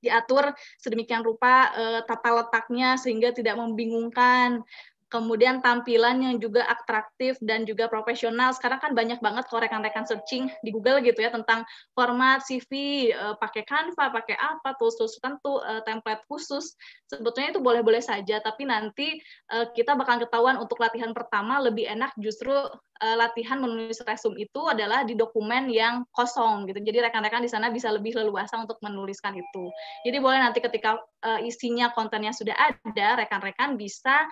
diatur sedemikian rupa uh, tata letaknya sehingga tidak membingungkan kemudian tampilan yang juga atraktif dan juga profesional. Sekarang kan banyak banget kalau rekan-rekan searching di Google gitu ya tentang format CV, eh, pakai Canva, pakai apa, tools-tools tertentu, eh, template khusus. Sebetulnya itu boleh-boleh saja, tapi nanti eh, kita bakal ketahuan untuk latihan pertama lebih enak justru latihan menulis resume itu adalah di dokumen yang kosong gitu. Jadi rekan-rekan di sana bisa lebih leluasa untuk menuliskan itu. Jadi boleh nanti ketika isinya kontennya sudah ada, rekan-rekan bisa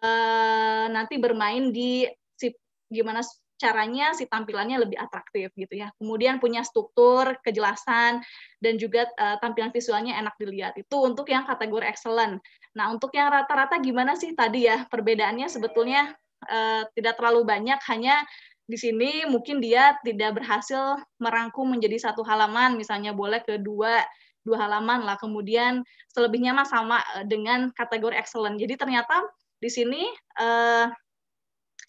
Eh, nanti bermain di si, gimana caranya si tampilannya lebih atraktif gitu ya. Kemudian punya struktur, kejelasan, dan juga uh, tampilan visualnya enak dilihat. Itu untuk yang kategori excellent. Nah, untuk yang rata-rata gimana sih tadi ya? Perbedaannya sebetulnya uh, tidak terlalu banyak, hanya di sini mungkin dia tidak berhasil merangkum menjadi satu halaman, misalnya boleh kedua dua, dua halaman lah. Kemudian selebihnya mah sama dengan kategori excellent. Jadi ternyata di sini uh,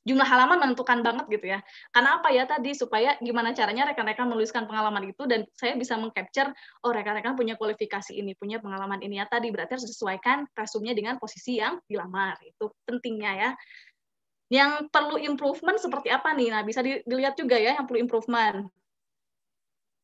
jumlah halaman menentukan banget gitu ya. Karena apa ya tadi supaya gimana caranya rekan-rekan menuliskan pengalaman itu dan saya bisa mengcapture oh rekan-rekan punya kualifikasi ini, punya pengalaman ini ya tadi berarti harus disesuaikan resumnya dengan posisi yang dilamar. Itu pentingnya ya. Yang perlu improvement seperti apa nih? Nah, bisa dilihat juga ya yang perlu improvement.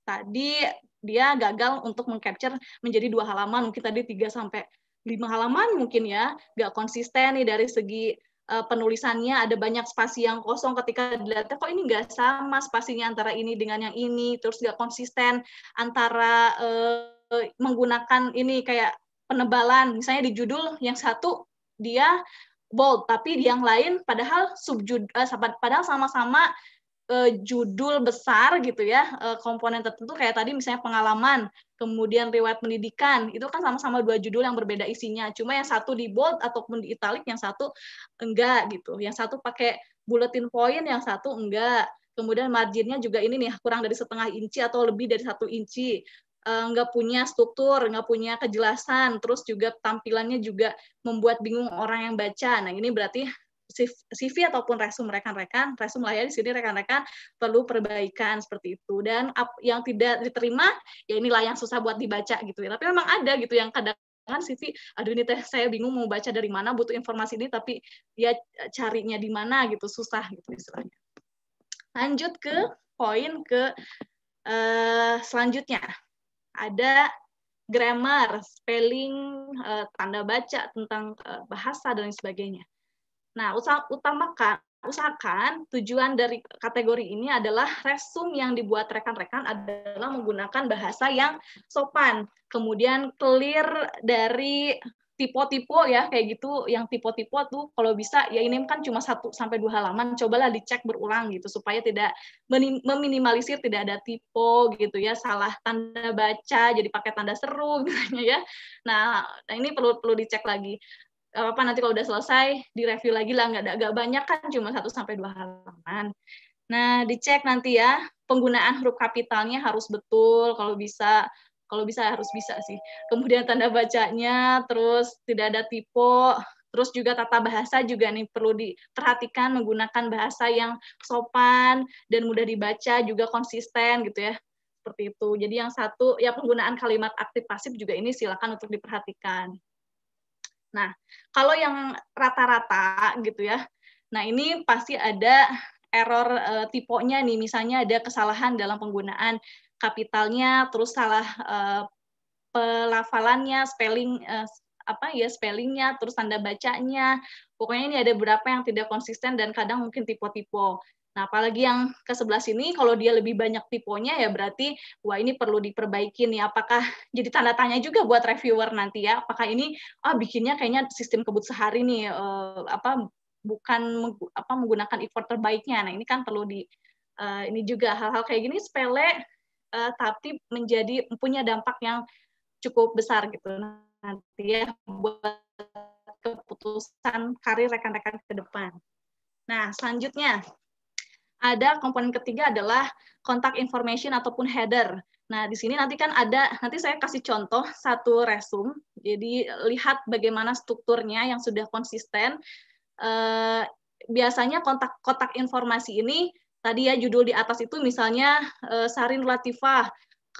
Tadi dia gagal untuk mengcapture menjadi dua halaman, mungkin tadi tiga sampai lima halaman mungkin ya nggak konsisten nih dari segi eh, penulisannya ada banyak spasi yang kosong ketika dilihat kok ini nggak sama spasinya antara ini dengan yang ini terus nggak konsisten antara eh, menggunakan ini kayak penebalan misalnya di judul yang satu dia bold tapi yang lain padahal subjud eh, padahal sama-sama uh, judul besar gitu ya, uh, komponen tertentu kayak tadi misalnya pengalaman, kemudian riwayat pendidikan, itu kan sama-sama dua judul yang berbeda isinya. Cuma yang satu di bold ataupun di italic, yang satu enggak gitu. Yang satu pakai bulletin point, yang satu enggak. Kemudian marginnya juga ini nih kurang dari setengah inci atau lebih dari satu inci eh, nggak punya struktur, nggak punya kejelasan, terus juga tampilannya juga membuat bingung orang yang baca. Nah ini berarti CV ataupun resume rekan-rekan, resume lah ya di sini rekan-rekan perlu perbaikan seperti itu. Dan yang tidak diterima ya inilah yang susah buat dibaca gitu ya. Tapi memang ada gitu yang kadang kan CV, aduh ini teh saya bingung mau baca dari mana, butuh informasi ini tapi ya carinya di mana gitu, susah gitu istilahnya. Lanjut ke poin ke uh, selanjutnya. Ada grammar, spelling, uh, tanda baca tentang uh, bahasa dan sebagainya. Nah, usah, utamakan usahakan tujuan dari kategori ini adalah resume yang dibuat rekan-rekan adalah menggunakan bahasa yang sopan, kemudian clear dari tipe-tipe ya kayak gitu yang tipe-tipe tuh kalau bisa ya ini kan cuma satu sampai dua halaman cobalah dicek berulang gitu supaya tidak meminimalisir tidak ada tipe gitu ya salah tanda baca jadi pakai tanda seru gitu ya nah ini perlu perlu dicek lagi apa nanti kalau udah selesai direview lagi lah nggak agak banyak kan cuma satu sampai dua halaman. Nah, dicek nanti ya penggunaan huruf kapitalnya harus betul kalau bisa kalau bisa harus bisa sih. Kemudian tanda bacanya, terus tidak ada tipe, terus juga tata bahasa juga nih perlu diperhatikan menggunakan bahasa yang sopan dan mudah dibaca juga konsisten gitu ya. Seperti itu. Jadi yang satu ya penggunaan kalimat aktif pasif juga ini silakan untuk diperhatikan. Nah, kalau yang rata-rata gitu ya, nah ini pasti ada error e, eh, tipenya nih, misalnya ada kesalahan dalam penggunaan kapitalnya, terus salah e, pelafalannya, spelling e, apa ya spellingnya, terus tanda bacanya. Pokoknya ini ada beberapa yang tidak konsisten dan kadang mungkin tipe-tipe. Nah, apalagi yang ke sebelah sini, kalau dia lebih banyak tiponya ya berarti, wah ini perlu diperbaiki nih. Apakah jadi tanda tanya juga buat reviewer nanti ya? Apakah ini, ah bikinnya kayaknya sistem kebut sehari nih, eh, apa bukan apa menggunakan effort terbaiknya. Nah, ini kan perlu di uh, ini juga hal-hal kayak gini sepele uh, tapi menjadi punya dampak yang cukup besar gitu nanti ya buat keputusan karir rekan-rekan ke depan. Nah, selanjutnya ada komponen ketiga adalah kontak information ataupun header. Nah, di sini nanti kan ada, nanti saya kasih contoh satu resume. Jadi, lihat bagaimana strukturnya yang sudah konsisten. Eh, biasanya kontak kotak informasi ini, tadi ya judul di atas itu misalnya eh, Sarin Latifah,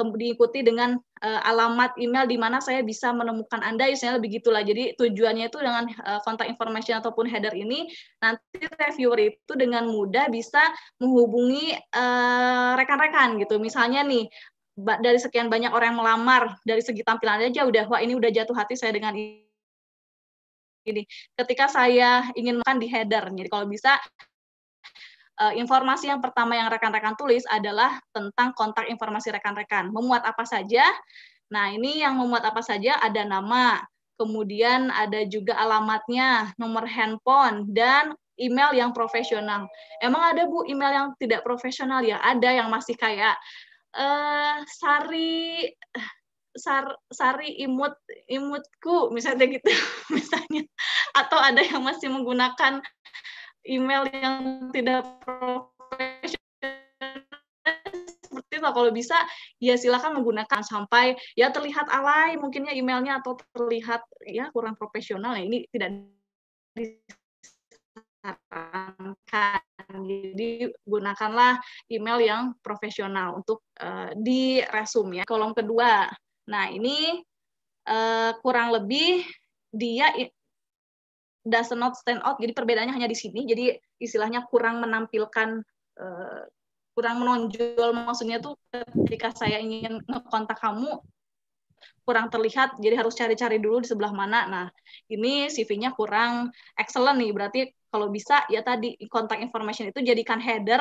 diikuti dengan uh, alamat email di mana saya bisa menemukan Anda, misalnya begitulah. Jadi tujuannya itu dengan uh, kontak information ataupun header ini, nanti reviewer itu dengan mudah bisa menghubungi eh, rekan-rekan uh, gitu. Misalnya nih, dari sekian banyak orang yang melamar, dari segi tampilan aja udah, wah ini udah jatuh hati saya dengan ini. Ketika saya ingin makan di header, jadi kalau bisa Eh, informasi yang pertama yang rekan-rekan tulis adalah tentang kontak informasi rekan-rekan. Memuat apa saja? Nah, ini yang memuat apa saja ada nama, kemudian ada juga alamatnya, nomor handphone, dan email yang profesional. Emang ada Bu email yang tidak profesional ya? Ada yang masih kayak eh, sari sar, sari imut imutku misalnya gitu misalnya atau ada yang masih menggunakan email yang tidak profesional seperti itu nah, kalau bisa ya silakan menggunakan sampai ya terlihat alay mungkinnya emailnya atau terlihat ya kurang profesional ya ini tidak disarankan jadi gunakanlah email yang profesional untuk uh, di resume ya kolom kedua nah ini uh, kurang lebih dia does not stand out. Jadi perbedaannya hanya di sini. Jadi istilahnya kurang menampilkan uh, kurang menonjol maksudnya tuh ketika saya ingin ngekontak kamu kurang terlihat jadi harus cari-cari dulu di sebelah mana nah ini CV-nya kurang excellent nih berarti kalau bisa ya tadi kontak information itu jadikan header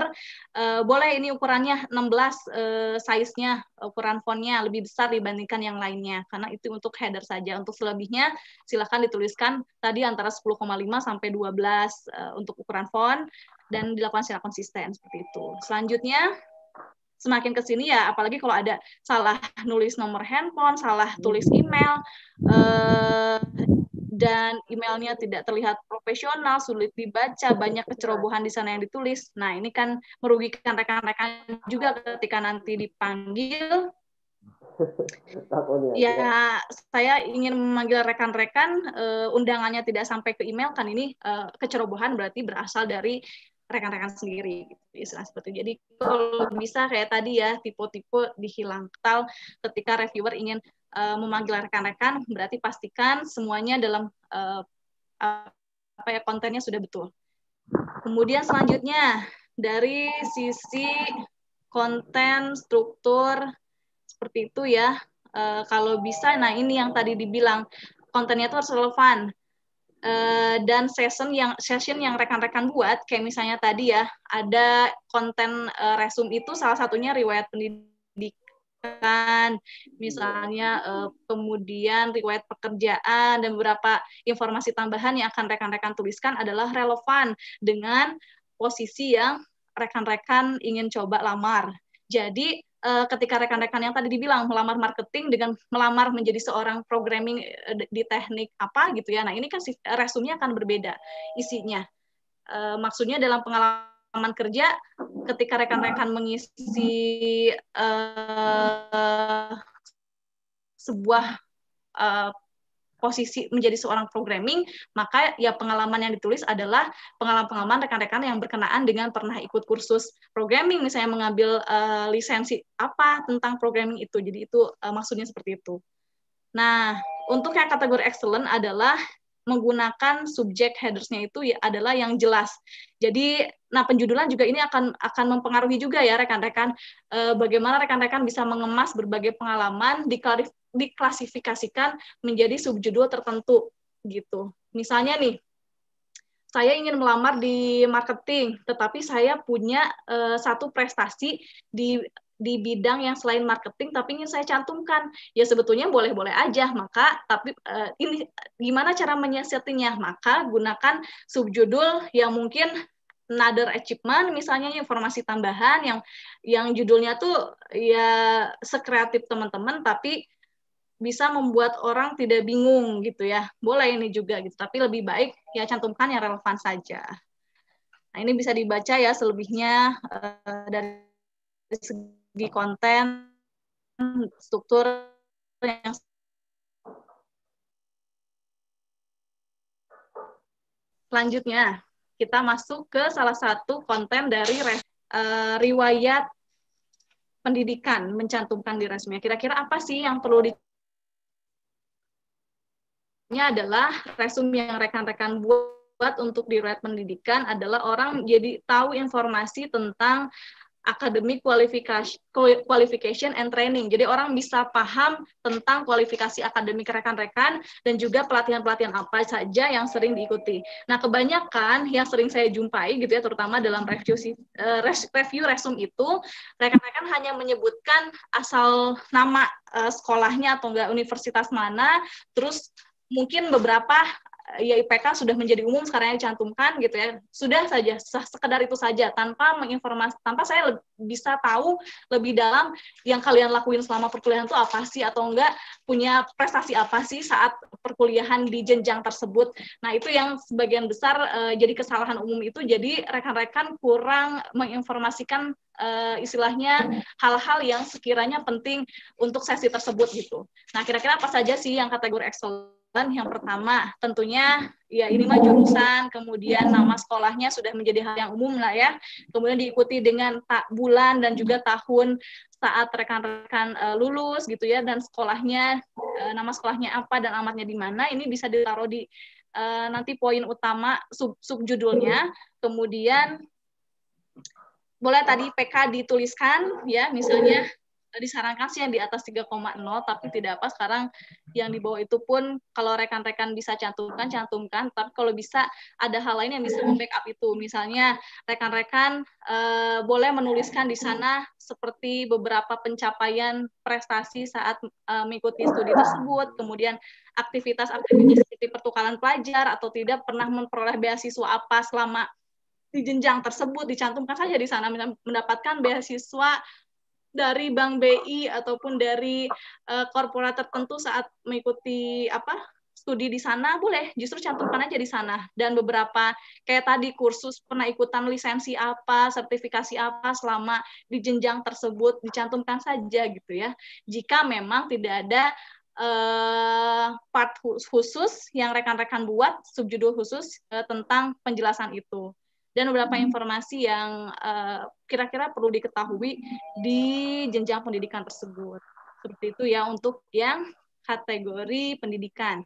uh, boleh ini ukurannya 16 uh, eh, size-nya ukuran font-nya lebih besar dibandingkan yang lainnya karena itu untuk header saja untuk selebihnya silahkan dituliskan tadi antara 10,5 sampai 12 uh, eh, untuk ukuran font dan dilakukan secara konsisten seperti itu selanjutnya semakin ke sini ya apalagi kalau ada salah nulis nomor handphone, salah hmm. tulis email eh, dan emailnya tidak terlihat profesional, sulit dibaca, banyak kecerobohan di sana yang ditulis. Nah, ini kan merugikan rekan-rekan juga ketika nanti dipanggil ya, ya, saya ingin memanggil rekan-rekan eh, undangannya tidak sampai ke email kan ini eh, kecerobohan berarti berasal dari rekan-rekan sendiri gitu, istilah seperti itu. Jadi kalau bisa kayak tadi ya tipe-tipe dihilang dihilangkan ketika reviewer ingin uh, memanggil rekan-rekan berarti pastikan semuanya dalam uh, apa ya kontennya sudah betul. Kemudian selanjutnya dari sisi konten struktur seperti itu ya. Uh, kalau bisa nah ini yang tadi dibilang kontennya itu harus relevan Eh, dan session yang session yang rekan-rekan buat kayak misalnya tadi ya ada konten uh, eh, resum itu salah satunya riwayat pendidikan misalnya uh, kemudian riwayat pekerjaan dan beberapa informasi tambahan yang akan rekan-rekan tuliskan adalah relevan dengan posisi yang rekan-rekan ingin coba lamar. Jadi uh, ketika rekan-rekan yang tadi dibilang melamar marketing dengan melamar menjadi seorang programming eh, di teknik apa gitu ya. Nah, ini kan resumnya akan berbeda isinya. Uh, maksudnya dalam pengalaman kerja ketika rekan-rekan mengisi uh, sebuah uh, posisi menjadi seorang programming, maka ya pengalaman yang ditulis adalah pengalaman-pengalaman rekan-rekan yang berkenaan dengan pernah ikut kursus programming, misalnya mengambil uh, lisensi apa tentang programming itu. Jadi itu uh, maksudnya seperti itu. Nah, untuk yang kategori excellent adalah menggunakan subjek headersnya itu ya adalah yang jelas. Jadi, nah penjudulan juga ini akan akan mempengaruhi juga ya rekan-rekan e, bagaimana rekan-rekan bisa mengemas berbagai pengalaman diklarif, diklasifikasikan menjadi subjudul tertentu gitu. Misalnya nih, saya ingin melamar di marketing, tetapi saya punya e, satu prestasi di di bidang yang selain marketing tapi ingin saya cantumkan ya sebetulnya boleh-boleh aja maka tapi uh, ini gimana cara menyiasatinya maka gunakan subjudul yang mungkin another achievement misalnya informasi tambahan yang yang judulnya tuh ya sekreatif teman-teman tapi bisa membuat orang tidak bingung gitu ya boleh ini juga gitu tapi lebih baik ya cantumkan yang relevan saja nah ini bisa dibaca ya selebihnya uh, dari di konten struktur yang selanjutnya kita masuk ke salah satu konten dari uh, riwayat pendidikan mencantumkan di resume. Kira-kira apa sih yang perlu di ini adalah resume yang rekan-rekan buat untuk di riwayat pendidikan adalah orang jadi tahu informasi tentang akademik qualification, qualification and training. Jadi orang bisa paham tentang kualifikasi akademik rekan-rekan dan juga pelatihan-pelatihan apa saja yang sering diikuti. Nah, kebanyakan yang sering saya jumpai gitu ya terutama dalam review eh, review resume itu rekan-rekan hanya menyebutkan asal nama eh, sekolahnya atau enggak universitas mana, terus mungkin beberapa ya IPK sudah menjadi umum sekarang yang dicantumkan gitu ya sudah saja sekedar itu saja tanpa menginformasi tanpa saya bisa tahu lebih dalam yang kalian lakuin selama perkuliahan itu apa sih atau enggak punya prestasi apa sih saat perkuliahan di jenjang tersebut nah itu yang sebagian besar e, jadi kesalahan umum itu jadi rekan-rekan kurang menginformasikan e, istilahnya hal-hal yang sekiranya penting untuk sesi tersebut gitu nah kira-kira apa saja sih yang kategori excellence yang pertama tentunya ya ini mah jurusan, kemudian nama sekolahnya sudah menjadi hal yang umum lah ya. Kemudian diikuti dengan tak bulan dan juga tahun saat rekan-rekan uh, lulus gitu ya dan sekolahnya uh, nama sekolahnya apa dan alamatnya di mana ini bisa ditaruh di uh, nanti poin utama sub subjudulnya kemudian boleh tadi PK dituliskan ya misalnya Eh, disarankan sih yang di atas 3,0 tapi hmm. tidak apa sekarang yang di bawah itu pun kalau rekan-rekan bisa cantumkan cantumkan tapi kalau bisa ada hal lain yang bisa hmm. membackup itu misalnya rekan-rekan eh, boleh menuliskan di sana seperti beberapa pencapaian prestasi saat eh, mengikuti studi tersebut kemudian aktivitas-aktivitas seperti pertukaran pelajar atau tidak pernah memperoleh beasiswa apa selama di jenjang tersebut dicantumkan saja di sana mendapatkan beasiswa dari bank BI ataupun dari uh, korporat tertentu saat mengikuti apa studi di sana boleh justru cantumkan aja di sana dan beberapa kayak tadi kursus pernah ikutan lisensi apa sertifikasi apa selama di jenjang tersebut dicantumkan saja gitu ya jika memang tidak ada uh, part khusus yang rekan-rekan buat subjudul khusus uh, tentang penjelasan itu dan beberapa hmm. informasi yang eh, kira-kira uh, perlu diketahui di jenjang pendidikan tersebut. Seperti itu ya untuk yang kategori pendidikan.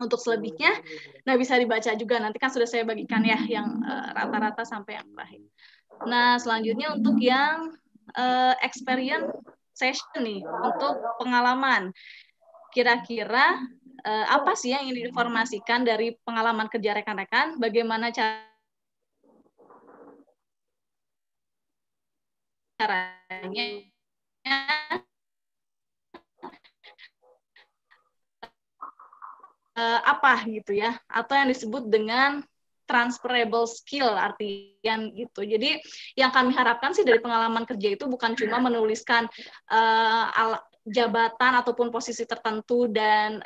Untuk selebihnya, nah bisa dibaca juga. Nanti kan sudah saya bagikan ya yang eh, rata-rata uh, sampai yang terakhir. Nah selanjutnya untuk yang uh, experience session nih, untuk pengalaman. Kira-kira uh, apa sih yang ingin diinformasikan dari pengalaman kerja rekan-rekan? Bagaimana cara caranya uh, apa gitu ya atau yang disebut dengan transferable skill artian gitu. Jadi yang kami harapkan sih dari pengalaman kerja itu bukan cuma menuliskan uh, al jabatan ataupun posisi tertentu dan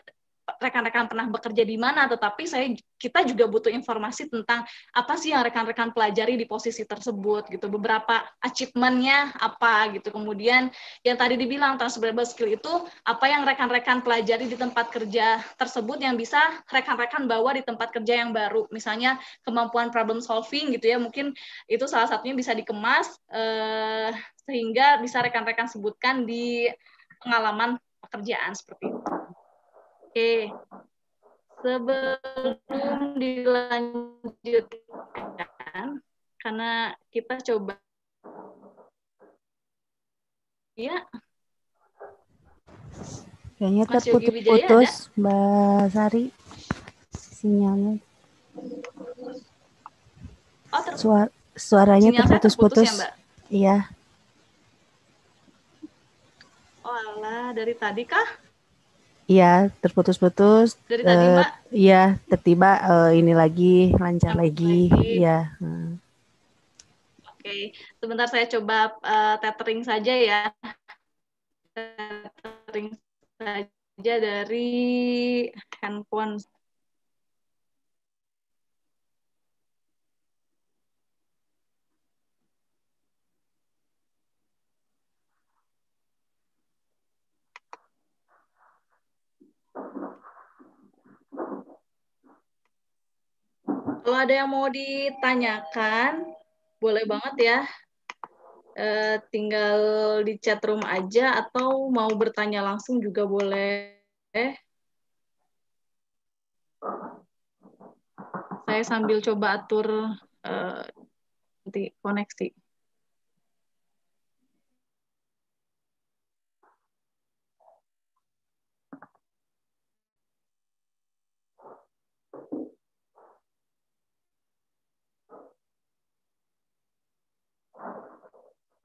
rekan-rekan pernah bekerja di mana, tetapi saya kita juga butuh informasi tentang apa sih yang rekan-rekan pelajari di posisi tersebut gitu. Beberapa achievementnya apa gitu. Kemudian yang tadi dibilang transferable skill itu apa yang rekan-rekan pelajari di tempat kerja tersebut yang bisa rekan-rekan bawa di tempat kerja yang baru. Misalnya kemampuan problem solving gitu ya. Mungkin itu salah satunya bisa dikemas eh, sehingga bisa rekan-rekan sebutkan di pengalaman pekerjaan seperti itu. Oke. Sebelum dilanjutkan, karena kita coba. Iya. Kayaknya terputus-putus, Mbak Sari. Sinyalnya. Oh, ter Suar suaranya terputus-putus. Ya, iya. Oh, alah, dari tadi kah? Iya, terputus-putus. Dari uh, Iya, tertiba uh, ini lagi lancar Sampai lagi. Iya. Hmm. Oke, okay. sebentar saya coba uh, tethering saja ya. Tethering saja dari handphone Kalau ada yang mau ditanyakan, boleh banget ya. E, tinggal di chat room aja atau mau bertanya langsung juga boleh. Saya sambil coba atur e, nanti koneksi.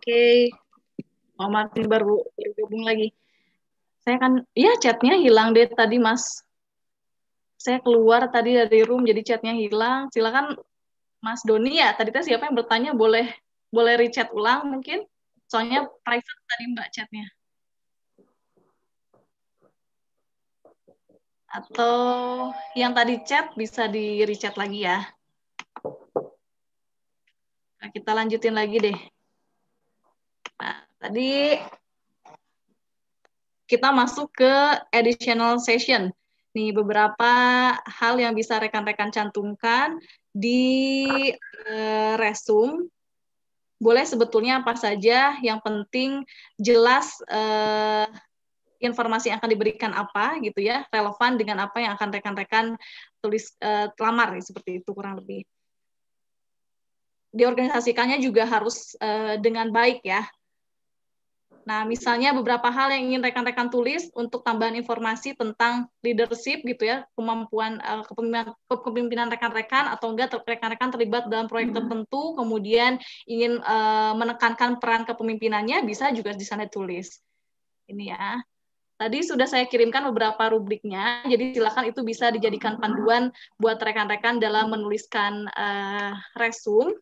okay. Om oh, Martin baru bergabung lagi. Saya kan, iya, chatnya hilang deh tadi Mas. Saya keluar tadi dari room jadi chatnya hilang. Silakan Mas Doni ya. Tadi tadi siapa yang bertanya boleh boleh richat ulang mungkin. Soalnya private tadi Mbak chatnya. Atau yang tadi chat bisa di richat lagi ya. Nah, kita lanjutin lagi deh. Nah, tadi kita masuk ke additional session. Nih beberapa hal yang bisa rekan-rekan cantumkan di uh, resume. Boleh sebetulnya apa saja yang penting jelas uh, informasi yang akan diberikan apa gitu ya, relevan dengan apa yang akan rekan-rekan tulis uh, lamar seperti itu kurang lebih. Diorganisasikannya juga harus uh, dengan baik ya Nah, misalnya beberapa hal yang ingin rekan-rekan tulis untuk tambahan informasi tentang leadership gitu ya, kemampuan uh, kepemimpinan, rekan-rekan atau enggak rekan-rekan terlibat dalam proyek hmm. tertentu, kemudian ingin uh, menekankan peran kepemimpinannya bisa juga di sana tulis. Ini ya. Tadi sudah saya kirimkan beberapa rubriknya, jadi silakan itu bisa dijadikan panduan buat rekan-rekan dalam menuliskan uh, resume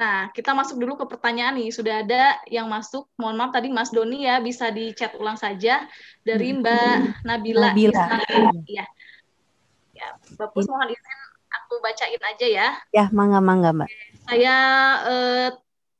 Nah, kita masuk dulu ke pertanyaan nih. Sudah ada yang masuk. Mohon maaf tadi Mas Doni ya, bisa di chat ulang saja dari hmm. Mbak Nabila. Nabila. Iya. Ya. Ya, Bapak ya, mohon izin aku bacain aja ya. Ya, mangga mangga, Mbak. Saya eh,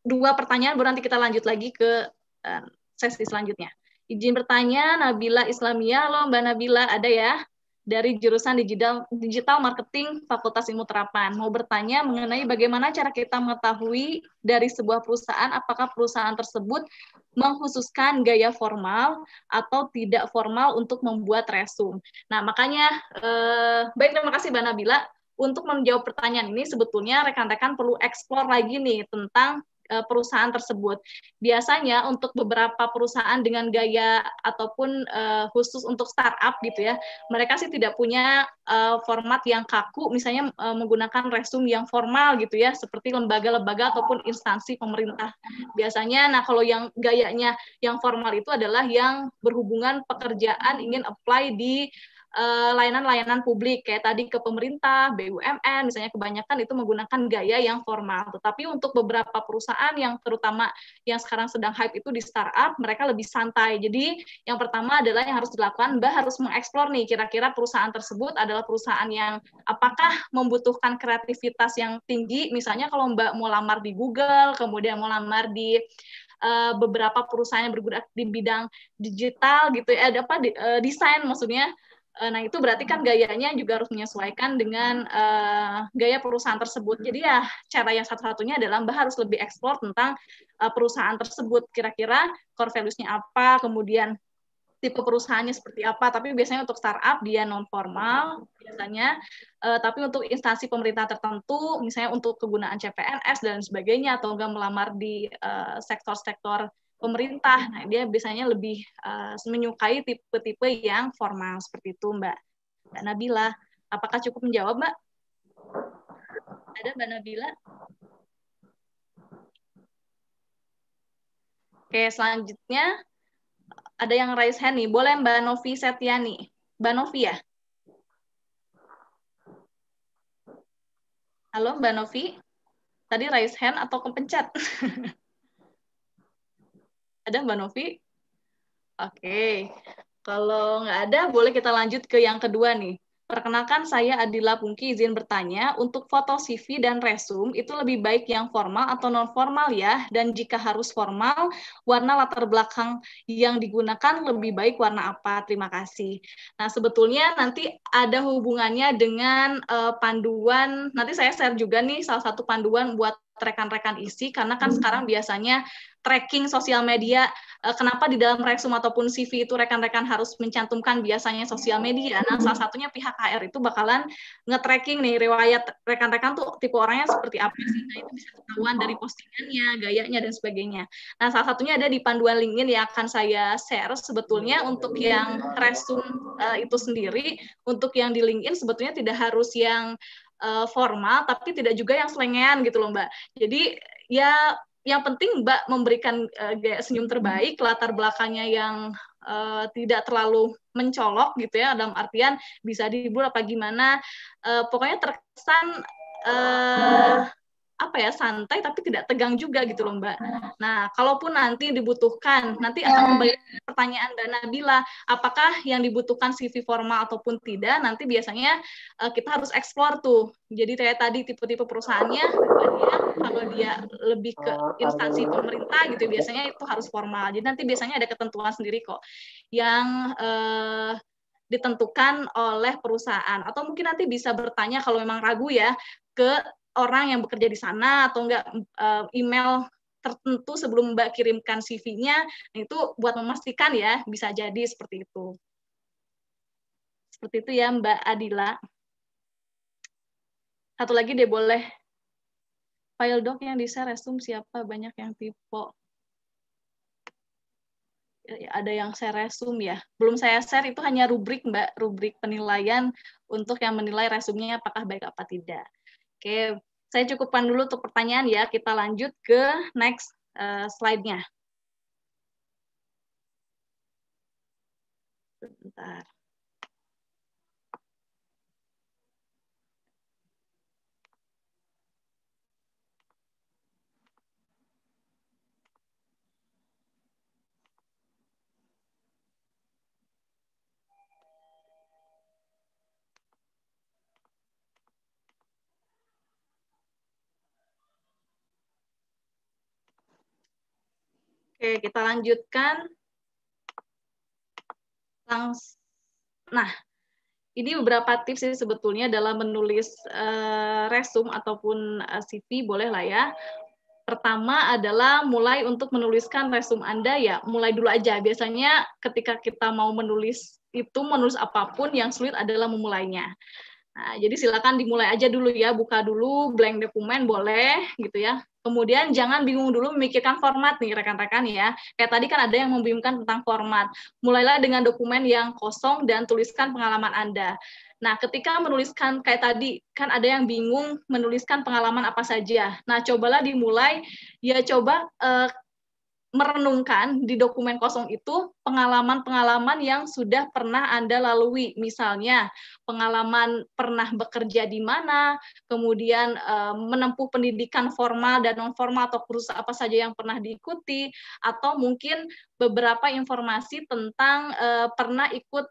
dua pertanyaan baru nanti kita lanjut lagi ke eh, sesi selanjutnya. Izin bertanya Nabila Islamia. Halo Mbak Nabila, ada ya? dari jurusan digital, digital marketing Fakultas Ilmu Terapan. Mau bertanya mengenai bagaimana cara kita mengetahui dari sebuah perusahaan apakah perusahaan tersebut mengkhususkan gaya formal atau tidak formal untuk membuat resume. Nah, makanya eh, baik terima kasih Bana Bila untuk menjawab pertanyaan ini sebetulnya rekan-rekan perlu eksplor lagi nih tentang Eh, perusahaan tersebut. Biasanya untuk beberapa perusahaan dengan gaya ataupun uh, khusus untuk startup gitu ya, mereka sih tidak punya uh, format yang kaku, misalnya uh, menggunakan resume yang formal gitu ya, seperti lembaga-lembaga ataupun instansi pemerintah. Biasanya, nah kalau yang gayanya yang formal itu adalah yang berhubungan pekerjaan ingin apply di Eh, layanan-layanan uh, publik kayak tadi ke pemerintah, BUMN misalnya kebanyakan itu menggunakan gaya yang formal. Tetapi untuk beberapa perusahaan yang terutama yang sekarang sedang hype itu di startup, mereka lebih santai. Jadi yang pertama adalah yang harus dilakukan, Mbak harus mengeksplor nih kira-kira perusahaan tersebut adalah perusahaan yang apakah membutuhkan kreativitas yang tinggi. Misalnya kalau Mbak mau lamar di Google, kemudian mau lamar di eh, beberapa perusahaan yang bergerak di bidang digital gitu ya, ada apa eh, desain maksudnya Eh, nah, itu berarti kan gayanya juga harus menyesuaikan dengan uh, gaya perusahaan tersebut. Jadi ya cara yang satu-satunya adalah Mbak harus lebih eksplor tentang uh, perusahaan tersebut. Kira-kira core values-nya apa, kemudian tipe perusahaannya seperti apa. Tapi biasanya untuk startup dia non formal biasanya. Uh, tapi untuk instansi pemerintah tertentu, misalnya untuk kegunaan CPNS dan sebagainya atau enggak melamar di sektor-sektor uh, sektor -sektor pemerintah. Nah, dia biasanya lebih uh, menyukai tipe-tipe yang formal seperti itu, Mbak. Mbak Nabila, apakah cukup menjawab, Mbak? Ada Mbak Nabila? Oke, selanjutnya ada yang raise hand nih. Boleh Mbak Novi Setiani. Mbak Novi ya? Halo Mbak Novi? Tadi raise hand atau kepencet? Ada Mbak Novi? Oke. Okay. Kalau nggak ada, boleh kita lanjut ke yang kedua nih. Perkenalkan saya Adila Pungki izin bertanya, untuk foto CV dan resume itu lebih baik yang formal atau non formal ya? Dan jika harus formal, warna latar belakang yang digunakan lebih baik warna apa? Terima kasih. Nah, sebetulnya nanti ada hubungannya dengan uh, panduan, nanti saya share juga nih salah satu panduan buat rekan-rekan isi karena kan hmm. sekarang biasanya tracking sosial media eh, kenapa di dalam resume ataupun CV itu rekan-rekan harus mencantumkan biasanya sosial media nah salah hmm. satunya pihak HR itu bakalan nge-tracking nih riwayat rekan-rekan tuh tipe orangnya seperti apa sih nah itu bisa ketahuan dari postingannya gayanya dan sebagainya nah salah satunya ada di panduan LinkedIn yang akan saya share sebetulnya untuk yang resume eh, itu sendiri untuk yang di LinkedIn sebetulnya tidak harus yang uh, formal tapi tidak juga yang selengean gitu loh Mbak. Jadi ya yang penting Mbak memberikan uh, gaya senyum terbaik, latar belakangnya yang uh, tidak terlalu mencolok gitu ya dalam artian bisa dibuat apa gimana. Uh, pokoknya terkesan uh, apa ya santai tapi tidak tegang juga gitu loh Mbak. Nah, kalaupun nanti dibutuhkan, nanti iya. akan kembali pertanyaan dana Nabila, apakah yang dibutuhkan CV formal ataupun tidak, nanti biasanya uh, kita harus eksplor tuh. Jadi kayak tadi tipe-tipe perusahaannya, ya, kalau dia lebih ke oh, instansi pemerintah gitu, biasanya itu harus formal. Jadi nanti biasanya ada ketentuan sendiri kok. Yang uh, ditentukan oleh perusahaan atau mungkin nanti bisa bertanya kalau memang ragu ya ke orang yang bekerja di sana atau enggak uh, email tertentu sebelum Mbak kirimkan CV-nya, itu buat memastikan ya bisa jadi seperti itu. Seperti itu ya Mbak Adila. Satu lagi dia boleh file doc yang di share resume siapa banyak yang tipe ya, ya, ada yang saya resume ya. Belum saya share itu hanya rubrik Mbak, rubrik penilaian untuk yang menilai resume-nya apakah baik apa tidak. Oke, saya cukupkan dulu untuk pertanyaan ya. Kita lanjut ke next uh, slide-nya. Sebentar. Oke, kita lanjutkan. Langs nah, ini beberapa tips sih sebetulnya dalam menulis uh, resum ataupun eh, CV, boleh lah ya. Pertama adalah mulai untuk menuliskan resume Anda ya, mulai dulu aja. Biasanya ketika kita mau menulis itu, menulis apapun yang sulit adalah memulainya. Nah, jadi silakan dimulai aja dulu ya, buka dulu blank dokumen boleh gitu ya. Kemudian jangan bingung dulu memikirkan format nih rekan-rekan ya. Kayak tadi kan ada yang membingungkan tentang format. Mulailah dengan dokumen yang kosong dan tuliskan pengalaman Anda. Nah, ketika menuliskan kayak tadi, kan ada yang bingung menuliskan pengalaman apa saja. Nah, cobalah dimulai, ya coba eh, merenungkan di dokumen kosong itu pengalaman-pengalaman yang sudah pernah Anda lalui. Misalnya, pengalaman pernah bekerja di mana, kemudian eh, menempuh pendidikan formal dan non-formal atau kursus apa saja yang pernah diikuti, atau mungkin beberapa informasi tentang eh, pernah ikut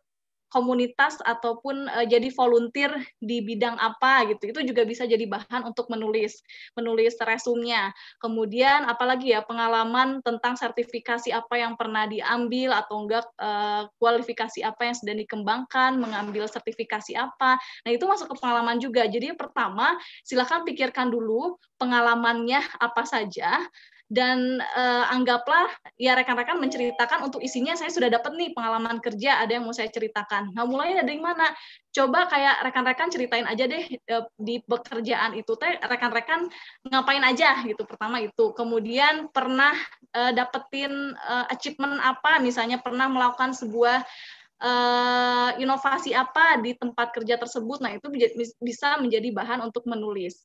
komunitas ataupun uh, jadi volunteer di bidang apa gitu. Itu juga bisa jadi bahan untuk menulis, menulis resumnya. Kemudian apalagi ya pengalaman tentang sertifikasi apa yang pernah diambil atau enggak uh, kualifikasi apa yang sedang dikembangkan, mengambil sertifikasi apa. Nah, itu masuk ke pengalaman juga. Jadi pertama, silakan pikirkan dulu pengalamannya apa saja dan eh, anggaplah ya rekan-rekan menceritakan untuk isinya saya sudah dapat nih pengalaman kerja ada yang mau saya ceritakan. Nah mulai dari mana? Coba kayak rekan-rekan ceritain aja deh eh, di pekerjaan itu teh rekan-rekan ngapain aja gitu pertama itu. Kemudian pernah uh, dapetin eh, achievement apa misalnya pernah melakukan sebuah Uh, inovasi apa di tempat kerja tersebut. Nah, itu bisa menjadi bahan untuk menulis.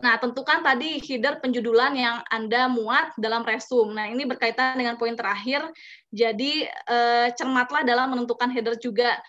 Nah, tentukan tadi header penjudulan yang Anda muat dalam resume. Nah, ini berkaitan dengan poin terakhir. Jadi, eh, cermatlah dalam menentukan header juga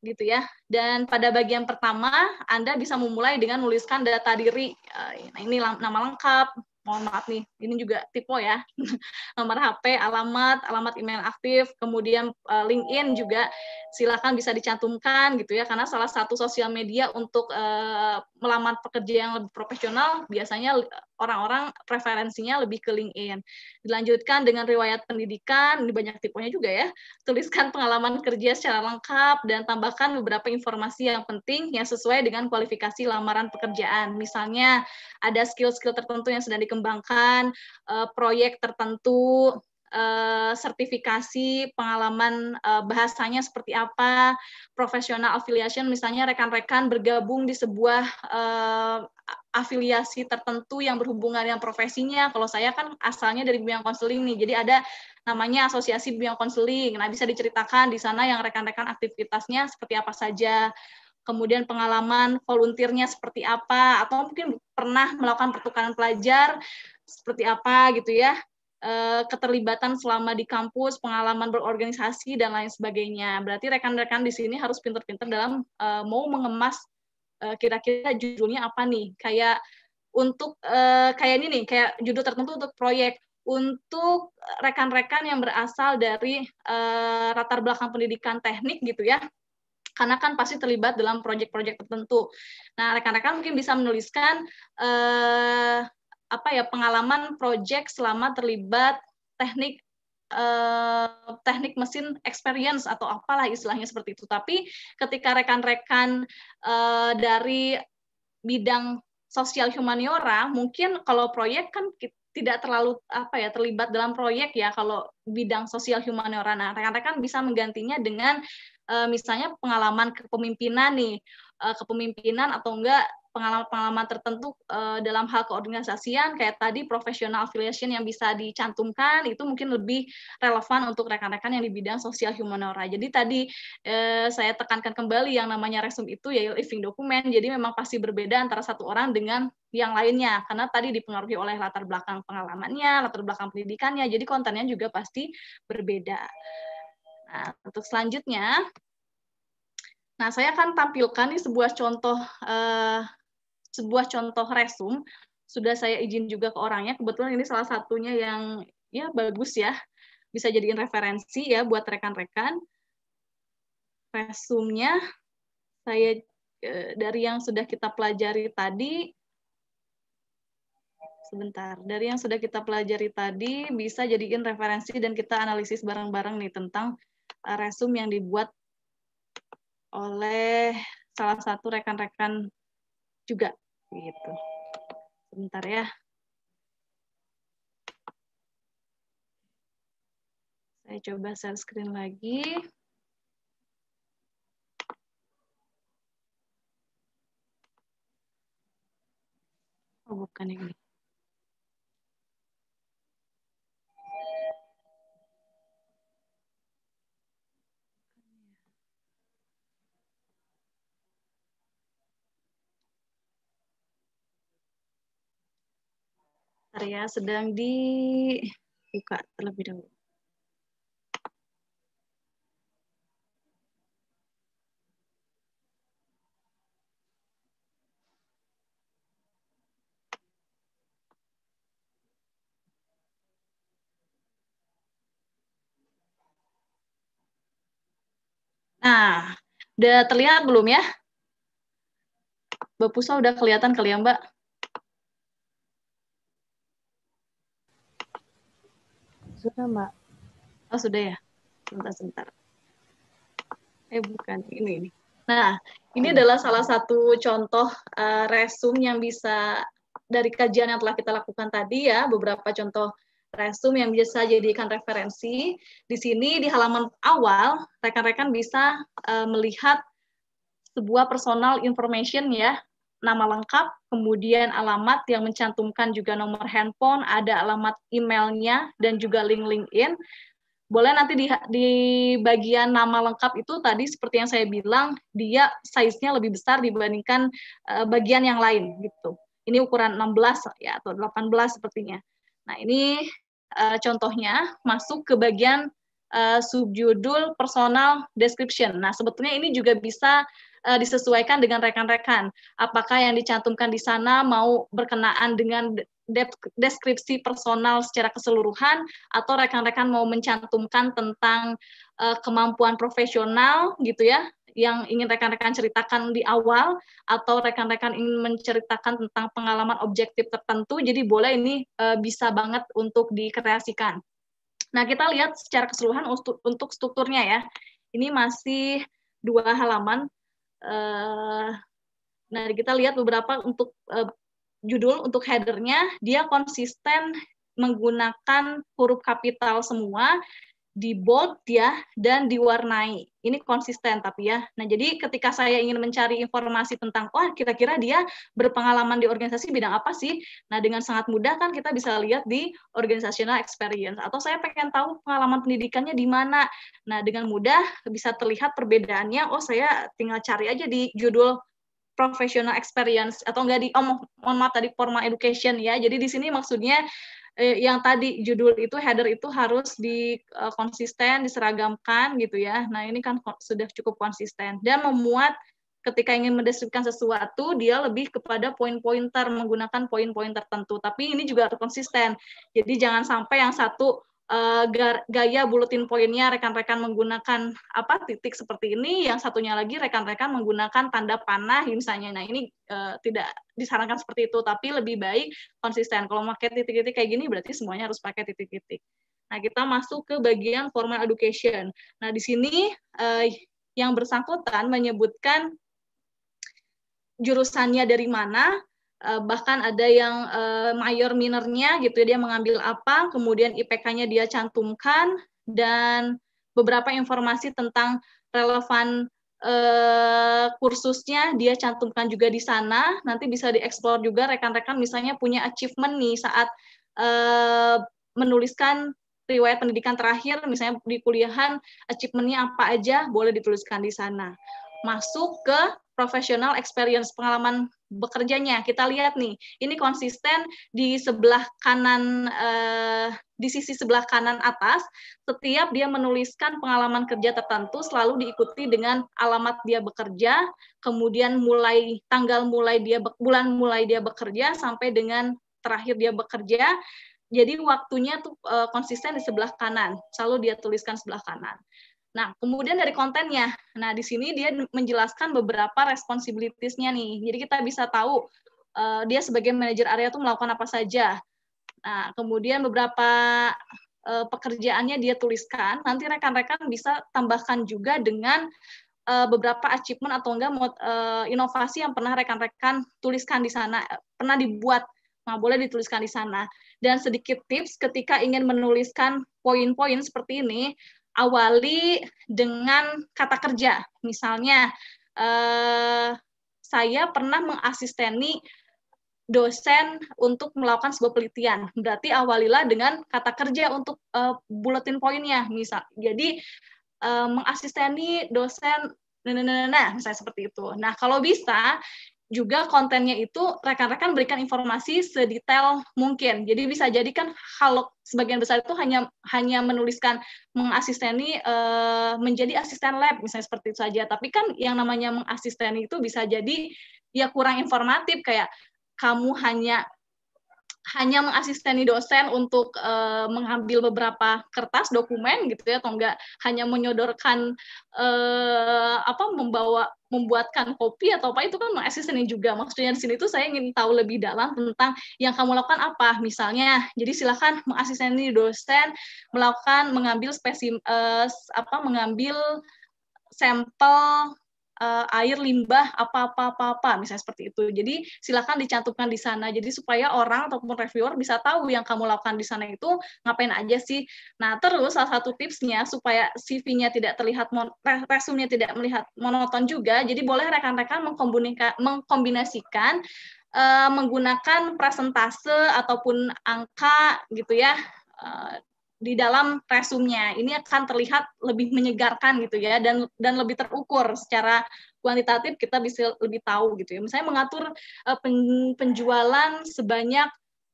gitu ya. Dan pada bagian pertama, Anda bisa memulai dengan menuliskan data diri. Eh, nah, ini nama lengkap, mohon maaf nih, ini juga tipe ya, nomor HP, alamat, alamat email aktif, kemudian uh, LinkedIn juga silakan bisa dicantumkan gitu ya, karena salah satu sosial media untuk uh, melamar pekerja yang lebih profesional biasanya orang-orang preferensinya lebih ke LinkedIn. Dilanjutkan dengan riwayat pendidikan, ini banyak tipenya juga ya. Tuliskan pengalaman kerja secara lengkap dan tambahkan beberapa informasi yang penting yang sesuai dengan kualifikasi lamaran pekerjaan. Misalnya ada skill-skill tertentu yang sedang dikembangkan, eh, proyek tertentu, eh, sertifikasi, pengalaman eh, bahasanya seperti apa, profesional affiliation, misalnya rekan-rekan bergabung di sebuah afiliasi tertentu yang berhubungan dengan profesinya. Kalau saya kan asalnya dari bidang konseling nih, jadi ada namanya asosiasi bidang konseling. Nah, bisa diceritakan di sana yang rekan-rekan aktivitasnya seperti apa saja, kemudian pengalaman volunteernya seperti apa, atau mungkin pernah melakukan pertukaran pelajar seperti apa gitu ya, eh, keterlibatan selama di kampus, pengalaman berorganisasi, dan lain sebagainya. Berarti rekan-rekan di sini harus pinter-pinter dalam eh, mau mengemas Eh, kira-kira judulnya apa nih kayak untuk eh, kayak ini nih kayak judul tertentu untuk proyek untuk rekan-rekan yang berasal dari eh, latar belakang pendidikan teknik gitu ya karena kan pasti terlibat dalam proyek-proyek tertentu. Nah, rekan-rekan mungkin bisa menuliskan apa ya pengalaman proyek selama terlibat teknik eh, teknik mesin experience atau apalah istilahnya seperti itu. Tapi ketika rekan-rekan eh, dari bidang sosial humaniora mungkin kalau proyek kan tidak terlalu apa ya terlibat dalam proyek ya kalau bidang sosial humaniora. Nah, rekan-rekan bisa menggantinya dengan eh, misalnya pengalaman kepemimpinan nih, eh, kepemimpinan atau enggak pengalaman-pengalaman tertentu eh, dalam hal keorganisasian kayak tadi professional affiliation yang bisa dicantumkan itu mungkin lebih relevan untuk rekan-rekan yang di bidang sosial humaniora. Jadi tadi eh, saya tekankan kembali yang namanya resume itu ya living document. Jadi memang pasti berbeda antara satu orang dengan yang lainnya karena tadi dipengaruhi oleh latar belakang pengalamannya, latar belakang pendidikannya. Jadi kontennya juga pasti berbeda. Nah, untuk selanjutnya Nah, saya akan tampilkan nih sebuah contoh eh, sebuah contoh resum sudah saya izin juga ke orangnya. Kebetulan ini salah satunya yang ya bagus ya. Bisa jadiin referensi ya buat rekan-rekan. Resumnya saya eh, dari yang sudah kita pelajari tadi sebentar. Dari yang sudah kita pelajari tadi bisa jadiin referensi dan kita analisis bareng-bareng nih tentang eh, resum yang dibuat oleh salah satu rekan-rekan juga gitu. Sebentar ya. Saya coba share screen lagi. Oh, bukan ini. Arya sedang dibuka terlebih dahulu. Nah, udah terlihat belum ya? Pusa udah kelihatan kali ya, Mbak? sudah mbak, Oh sudah ya, sebentar-sebentar. Eh bukan ini ini. Nah ini adalah salah satu contoh uh, resum yang bisa dari kajian yang telah kita lakukan tadi ya beberapa contoh resume yang bisa jadikan referensi. Di sini di halaman awal rekan-rekan bisa uh, melihat sebuah personal information ya nama lengkap, kemudian alamat yang mencantumkan juga nomor handphone, ada alamat emailnya, dan juga link LinkedIn. Boleh nanti di, di bagian nama lengkap itu tadi seperti yang saya bilang, dia size-nya lebih besar dibandingkan uh, bagian yang lain. gitu. Ini ukuran 16 ya atau 18 sepertinya. Nah ini uh, contohnya masuk ke bagian uh, subjudul personal description. Nah sebetulnya ini juga bisa uh, disesuaikan dengan rekan-rekan. Apakah yang dicantumkan di sana mau berkenaan dengan deskripsi personal secara keseluruhan atau rekan-rekan mau mencantumkan tentang uh, kemampuan profesional gitu ya yang ingin rekan-rekan ceritakan di awal atau rekan-rekan ingin menceritakan tentang pengalaman objektif tertentu jadi boleh ini uh, bisa banget untuk dikreasikan. Nah, kita lihat secara keseluruhan untuk strukturnya ya. Ini masih dua halaman uh, nah kita lihat beberapa untuk uh, judul untuk headernya dia konsisten menggunakan huruf kapital semua di bold ya dan diwarnai. Ini konsisten tapi ya. Nah, jadi ketika saya ingin mencari informasi tentang wah oh, kira-kira dia berpengalaman di organisasi bidang apa sih? Nah, dengan sangat mudah kan kita bisa lihat di organizational experience atau saya pengen tahu pengalaman pendidikannya di mana. Nah, dengan mudah bisa terlihat perbedaannya. Oh, saya tinggal cari aja di judul professional experience atau enggak di oh mohon maaf tadi formal education ya. Jadi di sini maksudnya eh, yang tadi judul itu header itu harus di eh, konsisten diseragamkan gitu ya. Nah, ini kan sudah cukup konsisten dan memuat ketika ingin mendeskripsikan sesuatu dia lebih kepada poin pointer menggunakan poin-poin tertentu tapi ini juga harus konsisten jadi jangan sampai yang satu uh, gaya bulletin poinnya rekan-rekan menggunakan apa titik seperti ini, yang satunya lagi rekan-rekan menggunakan tanda panah misalnya. Nah ini uh, tidak disarankan seperti itu, tapi lebih baik konsisten. Kalau pakai titik-titik kayak gini berarti semuanya harus pakai titik-titik. Nah kita masuk ke bagian formal education. Nah di sini uh, yang bersangkutan menyebutkan jurusannya dari mana, uh, bahkan ada yang uh, mayor minornya gitu ya, dia mengambil apa kemudian IPK-nya dia cantumkan dan beberapa informasi tentang relevan uh, kursusnya dia cantumkan juga di sana nanti bisa dieksplor juga rekan-rekan misalnya punya achievement nih saat uh, menuliskan riwayat pendidikan terakhir misalnya di kuliahan achievementnya apa aja boleh dituliskan di sana masuk ke professional experience pengalaman bekerjanya. Kita lihat nih, ini konsisten di sebelah kanan eh, di sisi sebelah kanan atas, setiap dia menuliskan pengalaman kerja tertentu selalu diikuti dengan alamat dia bekerja, kemudian mulai tanggal mulai dia bulan mulai dia bekerja sampai dengan terakhir dia bekerja. Jadi waktunya tuh eh, konsisten di sebelah kanan, selalu dia tuliskan sebelah kanan. Nah, kemudian dari kontennya. Nah, di sini dia menjelaskan beberapa responsibilitasnya nih. Jadi kita bisa tahu uh, dia sebagai manajer area itu melakukan apa saja. Nah, kemudian beberapa uh, pekerjaannya dia tuliskan. Nanti rekan-rekan bisa tambahkan juga dengan uh, beberapa achievement atau enggak uh, inovasi yang pernah rekan-rekan tuliskan di sana, pernah dibuat. Nah, boleh dituliskan di sana. Dan sedikit tips ketika ingin menuliskan poin-poin seperti ini, awali dengan kata kerja. Misalnya, eh, saya pernah mengasisteni dosen untuk melakukan sebuah penelitian. Berarti awalilah dengan kata kerja untuk eh, buletin poinnya, misal. Jadi eh, mengasisteni dosen nah, nah, nah, nah, nah misalnya seperti itu. Nah, kalau bisa juga kontennya itu rekan-rekan berikan informasi sedetail mungkin. Jadi bisa jadi kan kalau sebagian besar itu hanya hanya menuliskan mengasisteni uh, menjadi asisten lab misalnya seperti itu saja. Tapi kan yang namanya mengasisteni itu bisa jadi ya kurang informatif kayak kamu hanya hanya mengasisteni dosen untuk uh, mengambil beberapa kertas dokumen gitu ya atau enggak hanya menyodorkan uh, apa membawa membuatkan kopi atau apa itu kan mengasisteni juga maksudnya di sini tuh saya ingin tahu lebih dalam tentang yang kamu lakukan apa misalnya jadi silahkan mengasisteni dosen melakukan mengambil spesimen uh, apa mengambil sampel uh, air limbah apa-apa apa-apa misalnya seperti itu. Jadi silakan dicantumkan di sana. Jadi supaya orang ataupun reviewer bisa tahu yang kamu lakukan di sana itu ngapain aja sih. Nah, terus salah satu tipsnya supaya CV-nya tidak terlihat resume-nya tidak melihat monoton juga. Jadi boleh rekan-rekan mengkombinasikan uh, menggunakan presentase ataupun angka gitu ya. Eh, di dalam resumnya. Ini akan terlihat lebih menyegarkan gitu ya dan dan lebih terukur secara kuantitatif kita bisa lebih tahu gitu ya. Misalnya mengatur uh, pen, penjualan sebanyak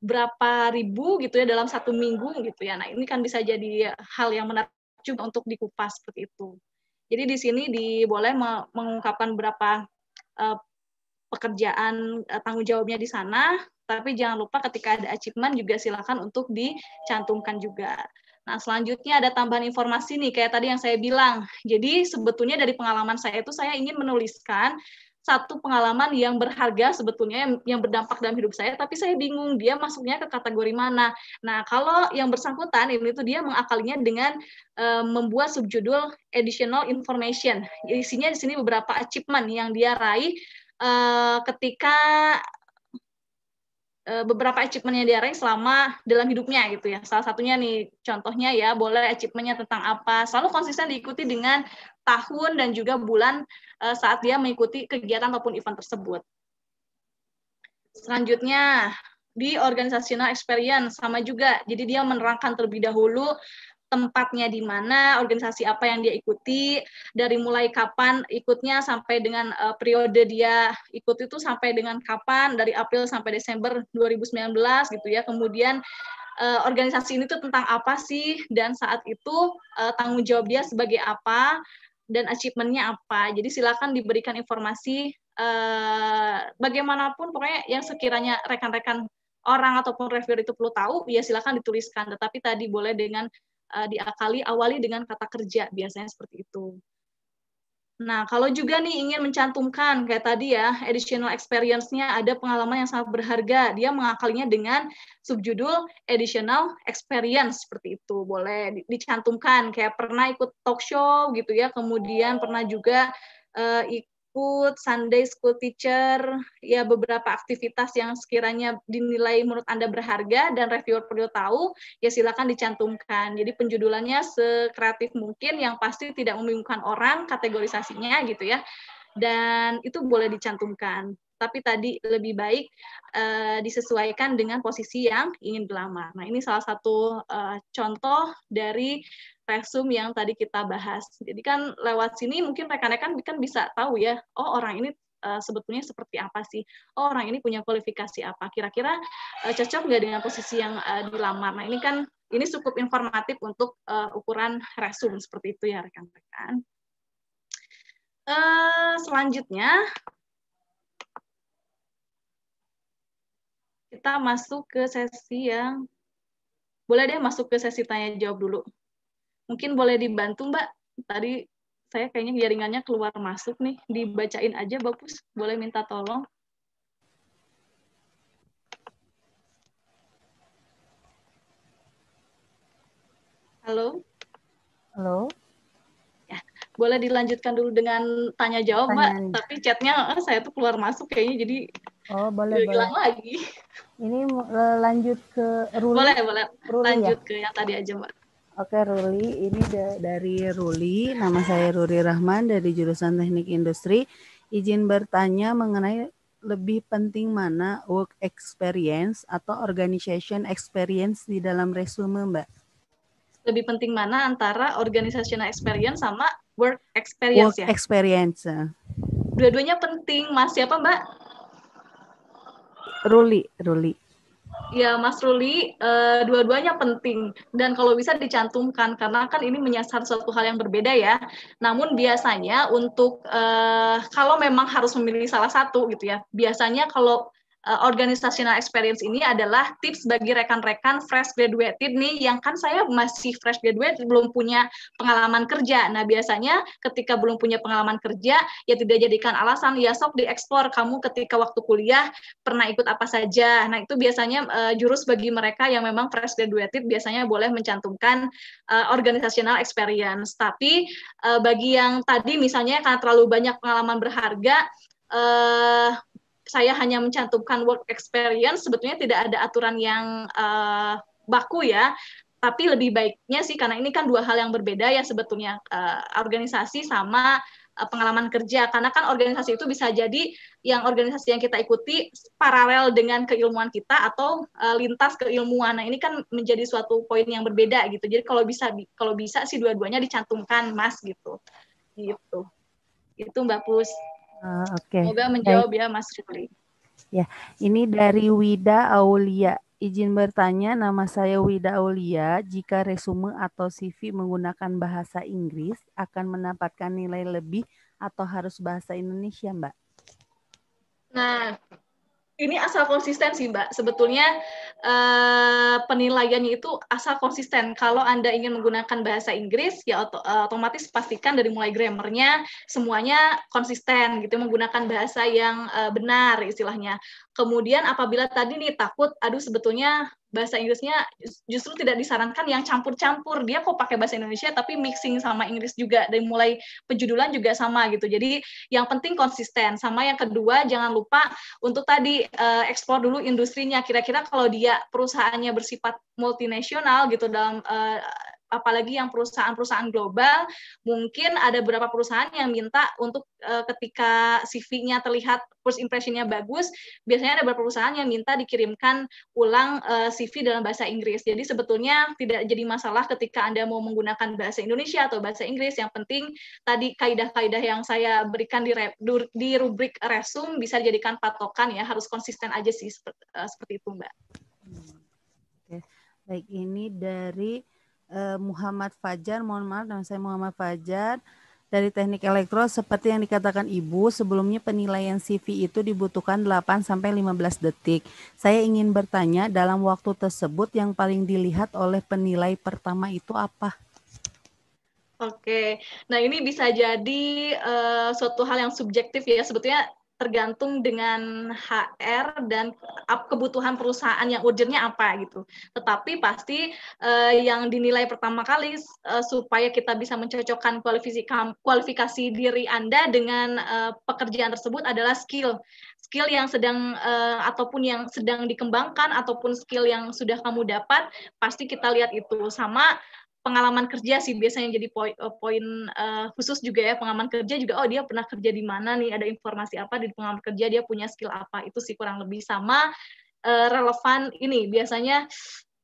berapa ribu gitu ya dalam satu minggu gitu ya. Nah, ini kan bisa jadi hal yang menarik juga untuk dikupas seperti itu. Jadi di sini di boleh mengungkapkan berapa uh, pekerjaan uh, tanggung jawabnya di sana, tapi jangan lupa ketika ada achievement juga silakan untuk dicantumkan juga. Nah, selanjutnya ada tambahan informasi nih, kayak tadi yang saya bilang. Jadi, sebetulnya dari pengalaman saya itu, saya ingin menuliskan satu pengalaman yang berharga sebetulnya yang, yang berdampak dalam hidup saya tapi saya bingung dia masuknya ke kategori mana. Nah, kalau yang bersangkutan ini tuh dia mengakalinya dengan e, membuat subjudul additional information. Isinya di sini beberapa achievement yang dia raih e, ketika Eh, beberapa achievementnya dia raih selama dalam hidupnya gitu ya. Salah satunya nih contohnya ya boleh achievementnya tentang apa. Selalu konsisten diikuti dengan tahun dan juga bulan eh, saat dia mengikuti kegiatan ataupun event tersebut. Selanjutnya di organizational experience sama juga. Jadi dia menerangkan terlebih dahulu tempatnya di mana, organisasi apa yang dia ikuti, dari mulai kapan ikutnya sampai dengan uh, periode dia ikut itu sampai dengan kapan dari April sampai Desember 2019 gitu ya. Kemudian uh, organisasi ini tuh tentang apa sih dan saat itu uh, tanggung jawab dia sebagai apa dan achievementnya apa. Jadi silakan diberikan informasi uh, bagaimanapun pokoknya yang sekiranya rekan-rekan orang ataupun reviewer itu perlu tahu, ya silakan dituliskan. Tetapi tadi boleh dengan uh, diakali awali dengan kata kerja biasanya seperti itu. Nah, kalau juga nih ingin mencantumkan kayak tadi ya, additional experience-nya ada pengalaman yang sangat berharga. Dia mengakalinya dengan subjudul additional experience seperti itu. Boleh dicantumkan kayak pernah ikut talk show gitu ya, kemudian pernah juga uh, ikut Sunday School Teacher, ya beberapa aktivitas yang sekiranya dinilai menurut Anda berharga dan reviewer perlu tahu, ya silakan dicantumkan. Jadi penjudulannya sekreatif mungkin yang pasti tidak membingungkan orang kategorisasinya gitu ya. Dan itu boleh dicantumkan tapi tadi lebih baik uh, disesuaikan dengan posisi yang ingin dilamar. Nah, ini salah satu uh, contoh dari resume yang tadi kita bahas. Jadi kan lewat sini mungkin rekan-rekan kan, kan bisa tahu ya, oh orang ini eh, sebetulnya seperti apa sih? Oh, orang ini punya kualifikasi apa? Kira-kira uh, cocok nggak dengan posisi yang uh, dilamar? Nah, ini kan ini cukup informatif untuk uh, ukuran resume seperti itu ya rekan-rekan. Uh, selanjutnya kita masuk ke sesi yang boleh deh masuk ke sesi tanya jawab dulu. Mungkin boleh dibantu Mbak. Tadi saya kayaknya jaringannya keluar masuk nih. Dibacain aja Bapus. Boleh minta tolong. Halo. Halo boleh dilanjutkan dulu dengan tanya jawab mbak tapi chatnya eh, saya tuh keluar masuk kayaknya jadi oh boleh boleh lagi ini eh, lanjut ke Ruli boleh boleh Ruli, lanjut ya? ke yang tadi aja mbak Oke Ruli, ini da dari Ruli, nama saya Ruli Rahman dari jurusan Teknik Industri. Izin bertanya mengenai lebih penting mana work experience atau organization experience di dalam resume Mbak? lebih penting mana antara organizational experience sama work experience work ya? experience. Ya. Dua-duanya penting, Mas. Siapa, Mbak? Ruli, Ruli. Ya, Mas Ruli, eh, dua-duanya penting dan kalau bisa dicantumkan karena kan ini menyasar suatu hal yang berbeda ya. Namun biasanya untuk eh, kalau memang harus memilih salah satu gitu ya, biasanya kalau Eh, organisational experience ini adalah tips bagi rekan-rekan fresh graduated nih yang kan saya masih fresh graduate belum punya pengalaman kerja. Nah, biasanya ketika belum punya pengalaman kerja ya tidak jadikan alasan ya sok dieksplor kamu ketika waktu kuliah pernah ikut apa saja. Nah, itu biasanya uh, jurus bagi mereka yang memang fresh graduated biasanya boleh mencantumkan uh, organizational experience. Tapi uh, bagi yang tadi misalnya karena terlalu banyak pengalaman berharga eh uh, saya hanya mencantumkan work experience sebetulnya tidak ada aturan yang uh, baku ya tapi lebih baiknya sih karena ini kan dua hal yang berbeda ya sebetulnya uh, organisasi sama uh, pengalaman kerja karena kan organisasi itu bisa jadi yang organisasi yang kita ikuti paralel dengan keilmuan kita atau uh, lintas keilmuan nah ini kan menjadi suatu poin yang berbeda gitu jadi kalau bisa kalau bisa sih dua-duanya dicantumkan mas gitu gitu itu mbak pus Uh, Oke. Okay. Semoga menjawab ya Mas Rifli. Ya, ini dari Wida Aulia. Izin bertanya, nama saya Wida Aulia. Jika resume atau CV menggunakan bahasa Inggris, akan mendapatkan nilai lebih atau harus bahasa Indonesia, Mbak? Nah, ini asal konsisten sih Mbak. Sebetulnya eh, penilaiannya itu asal konsisten. Kalau Anda ingin menggunakan bahasa Inggris, ya ot eh, otomatis pastikan dari mulai grammarnya semuanya konsisten gitu, menggunakan bahasa yang eh, benar istilahnya. Kemudian apabila tadi nih takut, aduh sebetulnya bahasa Inggrisnya justru tidak disarankan yang campur-campur. Dia kok pakai bahasa Indonesia tapi mixing sama Inggris juga dari mulai penjudulan juga sama gitu. Jadi yang penting konsisten. Sama yang kedua jangan lupa untuk tadi uh, eh, ekspor dulu industrinya. Kira-kira kalau dia perusahaannya bersifat multinasional gitu dalam uh, apalagi yang perusahaan-perusahaan global mungkin ada beberapa perusahaan yang minta untuk uh, ketika CV-nya terlihat first impression-nya bagus biasanya ada beberapa perusahaan yang minta dikirimkan ulang uh, eh, CV dalam bahasa Inggris jadi sebetulnya tidak jadi masalah ketika Anda mau menggunakan bahasa Indonesia atau bahasa Inggris yang penting tadi kaidah-kaidah yang saya berikan di, re, di rubrik resume bisa dijadikan patokan ya harus konsisten aja sih seperti, uh, seperti itu Mbak. Hmm. Oke. Okay. Baik, ini dari eh, Muhammad Fajar. Mohon maaf, nama saya Muhammad Fajar dari teknik elektro seperti yang dikatakan Ibu, sebelumnya penilaian CV itu dibutuhkan 8 sampai 15 detik. Saya ingin bertanya dalam waktu tersebut yang paling dilihat oleh penilai pertama itu apa? Oke, nah ini bisa jadi uh, suatu hal yang subjektif ya. Sebetulnya tergantung dengan HR dan kebutuhan perusahaan yang urgentnya apa gitu. Tetapi pasti eh, yang dinilai pertama kali eh, supaya kita bisa mencocokkan kualifikasi kualifikasi diri Anda dengan eh, pekerjaan tersebut adalah skill. Skill yang sedang eh, ataupun yang sedang dikembangkan ataupun skill yang sudah kamu dapat, pasti kita lihat itu sama pengalaman kerja sih biasanya jadi eh, poin, poin uh, eh, khusus juga ya pengalaman kerja juga oh dia pernah kerja di mana nih ada informasi apa di pengalaman kerja dia punya skill apa itu sih kurang lebih sama uh, relevan ini biasanya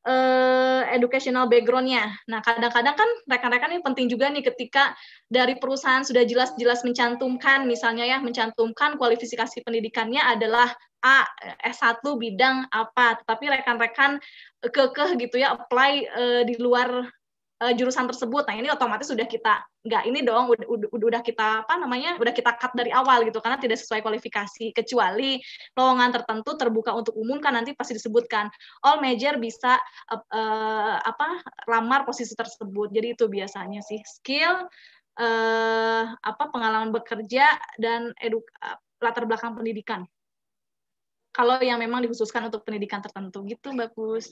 uh, educational backgroundnya. Nah, kadang-kadang kan rekan-rekan ini penting juga nih ketika dari perusahaan sudah jelas-jelas mencantumkan, misalnya ya mencantumkan kualifikasi pendidikannya adalah A S1 bidang apa, tetapi rekan-rekan kekeh gitu ya apply uh, di luar uh, jurusan tersebut. Nah, ini otomatis sudah kita nggak ini dong udah, udah, kita apa namanya? udah kita cut dari awal gitu karena tidak sesuai kualifikasi kecuali lowongan tertentu terbuka untuk umum kan nanti pasti disebutkan all major bisa uh, uh, apa lamar posisi tersebut. Jadi itu biasanya sih skill uh, apa pengalaman bekerja dan eduk latar belakang pendidikan. Kalau yang memang dikhususkan untuk pendidikan tertentu gitu Mbak Pus.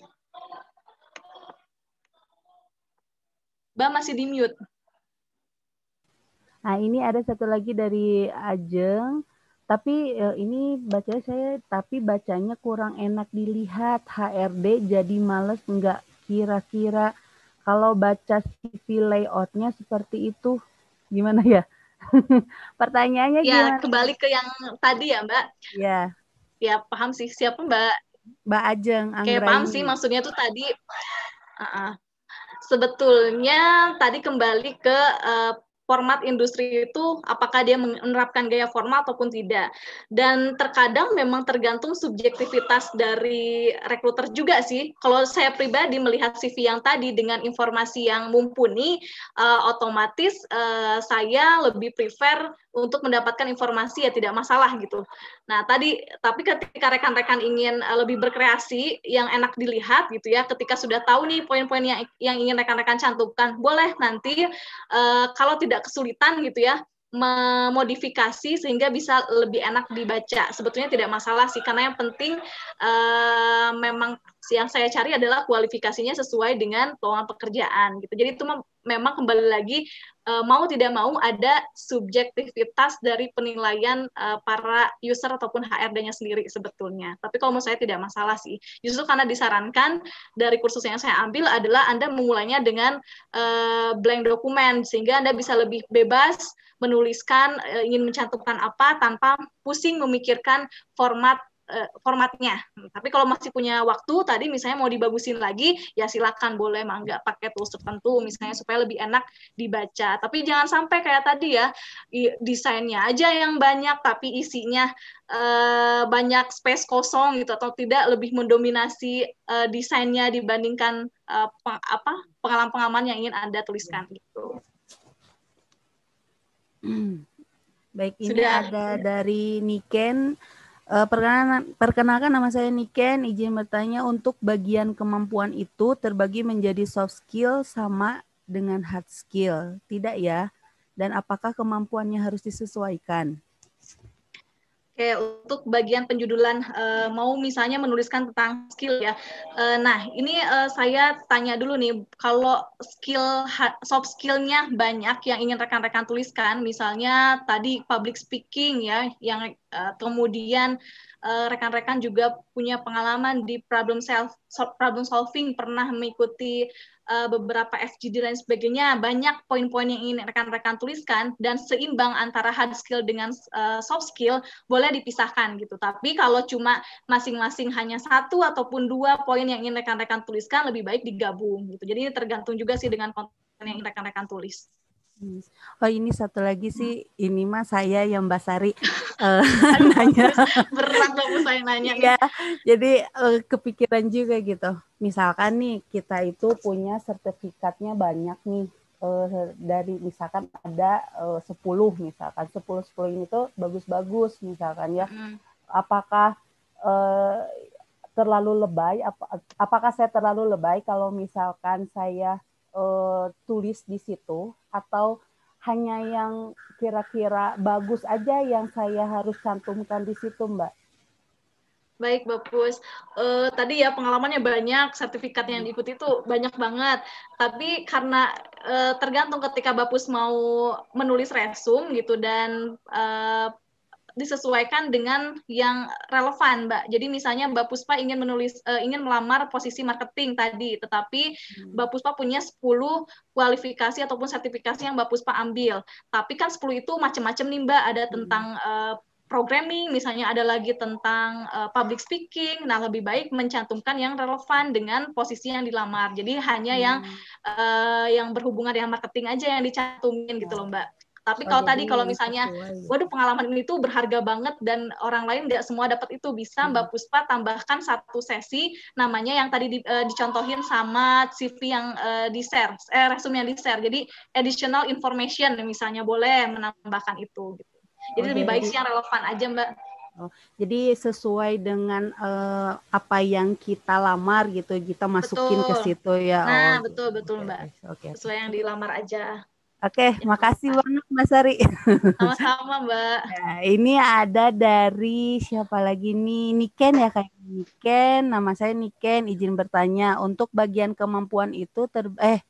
Mbak masih di mute. Nah, ini ada satu lagi dari Ajeng. Tapi eh, ini baca saya, tapi bacanya kurang enak dilihat. HRD jadi males nggak kira-kira kalau baca CV layoutnya seperti itu gimana ya? Pertanyaannya ya, gimana? kembali ke yang tadi ya Mbak. Ya. Ya paham sih siapa Mbak? Mbak Ajeng. Kayak paham sih maksudnya tuh tadi. Uh -uh sebetulnya tadi kembali ke uh, format industri itu apakah dia menerapkan gaya formal ataupun tidak. Dan terkadang memang tergantung subjektivitas dari rekruter juga sih. Kalau saya pribadi melihat CV yang tadi dengan informasi yang mumpuni, uh, otomatis uh, saya lebih prefer untuk mendapatkan informasi ya tidak masalah gitu. Nah tadi tapi ketika rekan-rekan ingin eh, lebih berkreasi yang enak dilihat gitu ya, ketika sudah tahu nih poin-poin yang yang ingin rekan-rekan cantumkan, boleh nanti uh, kalau tidak kesulitan gitu ya memodifikasi sehingga bisa lebih enak dibaca. Sebetulnya tidak masalah sih karena yang penting uh, memang yang saya cari adalah kualifikasinya sesuai dengan peluang pekerjaan gitu. Jadi itu memang kembali lagi eh, mau tidak mau ada subjektivitas dari penilaian eh, para user ataupun HRD-nya sendiri sebetulnya. Tapi kalau menurut saya tidak masalah sih. Justru karena disarankan dari kursus yang saya ambil adalah Anda memulainya dengan eh, blank dokumen sehingga Anda bisa lebih bebas menuliskan ingin mencantumkan apa tanpa pusing memikirkan format uh, formatnya. Tapi kalau masih punya waktu tadi misalnya mau dibagusin lagi ya silakan boleh mangga pakai tools tertentu misalnya supaya lebih enak dibaca. Tapi jangan sampai kayak tadi ya desainnya aja yang banyak tapi isinya uh, banyak space kosong gitu atau tidak lebih mendominasi uh, desainnya dibandingkan uh, pengalaman-pengalaman yang ingin Anda tuliskan gitu. Hmm. Baik, ini Sudah. ada dari Niken. Eh, perkenalkan, perkenalkan nama saya Niken, izin bertanya untuk bagian kemampuan itu terbagi menjadi soft skill sama dengan hard skill, tidak ya? Dan apakah kemampuannya harus disesuaikan? Oke untuk bagian penjudulan uh, mau misalnya menuliskan tentang skill ya. Eh, nah ini eh, saya tanya dulu nih kalau skill soft skillnya banyak yang ingin rekan-rekan tuliskan, misalnya tadi public speaking ya, yang uh, kemudian Eh, rekan-rekan juga punya pengalaman di problem self problem solving, pernah mengikuti eh, beberapa FGD dan sebagainya. Banyak poin-poin yang ingin rekan-rekan tuliskan dan seimbang antara hard skill dengan eh, soft skill boleh dipisahkan gitu. Tapi kalau cuma masing-masing hanya satu ataupun dua poin yang ingin rekan-rekan tuliskan lebih baik digabung gitu. Jadi ini tergantung juga sih dengan konten yang rekan-rekan tulis. Oh ini satu lagi sih hmm. ini mah saya yang basari eh, uh, nanya berat loh saya nanya ya jadi uh, kepikiran juga gitu misalkan nih kita itu punya sertifikatnya banyak nih uh, dari misalkan ada sepuluh misalkan sepuluh sepuluh ini tuh bagus-bagus misalkan ya hmm. apakah uh, terlalu lebay apa, apakah saya terlalu lebay kalau misalkan saya uh, tulis di situ atau hanya yang kira-kira bagus aja yang saya harus cantumkan di situ, Mbak? Baik, Mbak Pus. Uh, tadi ya pengalamannya banyak, sertifikat yang diikuti itu banyak banget. Tapi karena uh, tergantung ketika Mbak Pus mau menulis resume gitu dan uh, disesuaikan dengan yang relevan, Mbak. Jadi misalnya Mbak Puspa ingin menulis uh, ingin melamar posisi marketing tadi, tetapi hmm. Mbak Puspa punya 10 kualifikasi ataupun sertifikasi yang Mbak Puspa ambil. Tapi kan 10 itu macam-macam nih, Mbak. Ada hmm. tentang uh, programming, misalnya ada lagi tentang uh, public speaking. Nah, lebih baik mencantumkan yang relevan dengan posisi yang dilamar. Jadi hanya hmm. yang uh, yang berhubungan dengan marketing aja yang dicantumin gitu loh, Mbak. Tapi kalau tadi kalau misalnya, waduh pengalaman ini tuh berharga banget dan orang lain tidak semua dapat itu, bisa hmm. Mbak Puspa tambahkan satu sesi namanya yang tadi di, uh, dicontohin sama CV yang uh, di share, eh, resume yang di share. Jadi additional information misalnya boleh menambahkan itu. Gitu. Jadi okay. Oh, lebih baik sih yang relevan aja Mbak. Oh, jadi sesuai dengan uh, apa yang kita lamar gitu, kita masukin betul. ke situ ya. Nah, oh, betul betul okay. Mbak. Okay. Sesuai yang dilamar aja. Oke, okay, iya, makasih banyak, Mas Sari. Sama-sama Mbak. Nah, ini ada dari siapa lagi nih? Niken ya kayak Niken. Nama saya Niken. Izin bertanya untuk bagian kemampuan itu ter eh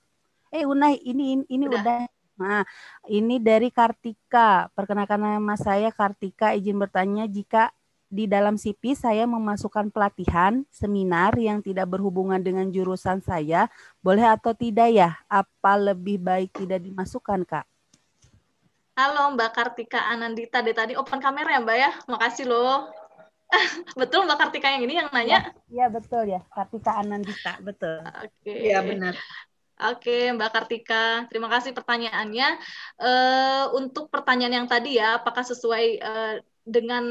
eh Unai ini ini, ini udah. udah. Nah, ini dari Kartika. Perkenalkan nama saya Kartika. Izin bertanya jika di dalam CV saya memasukkan pelatihan, seminar yang tidak berhubungan dengan jurusan saya, boleh atau tidak ya? Apa lebih baik tidak dimasukkan, Kak? Halo Mbak Kartika Anandita dari tadi open kamera ya Mbak ya. Makasih loh. betul Mbak Kartika yang ini yang nanya? Iya, ya, betul ya. Kartika Anandita, betul. Oke. Okay. Iya, benar. Oke, Mbak Kartika, terima kasih pertanyaannya. Uh, untuk pertanyaan yang tadi ya, apakah sesuai uh, dengan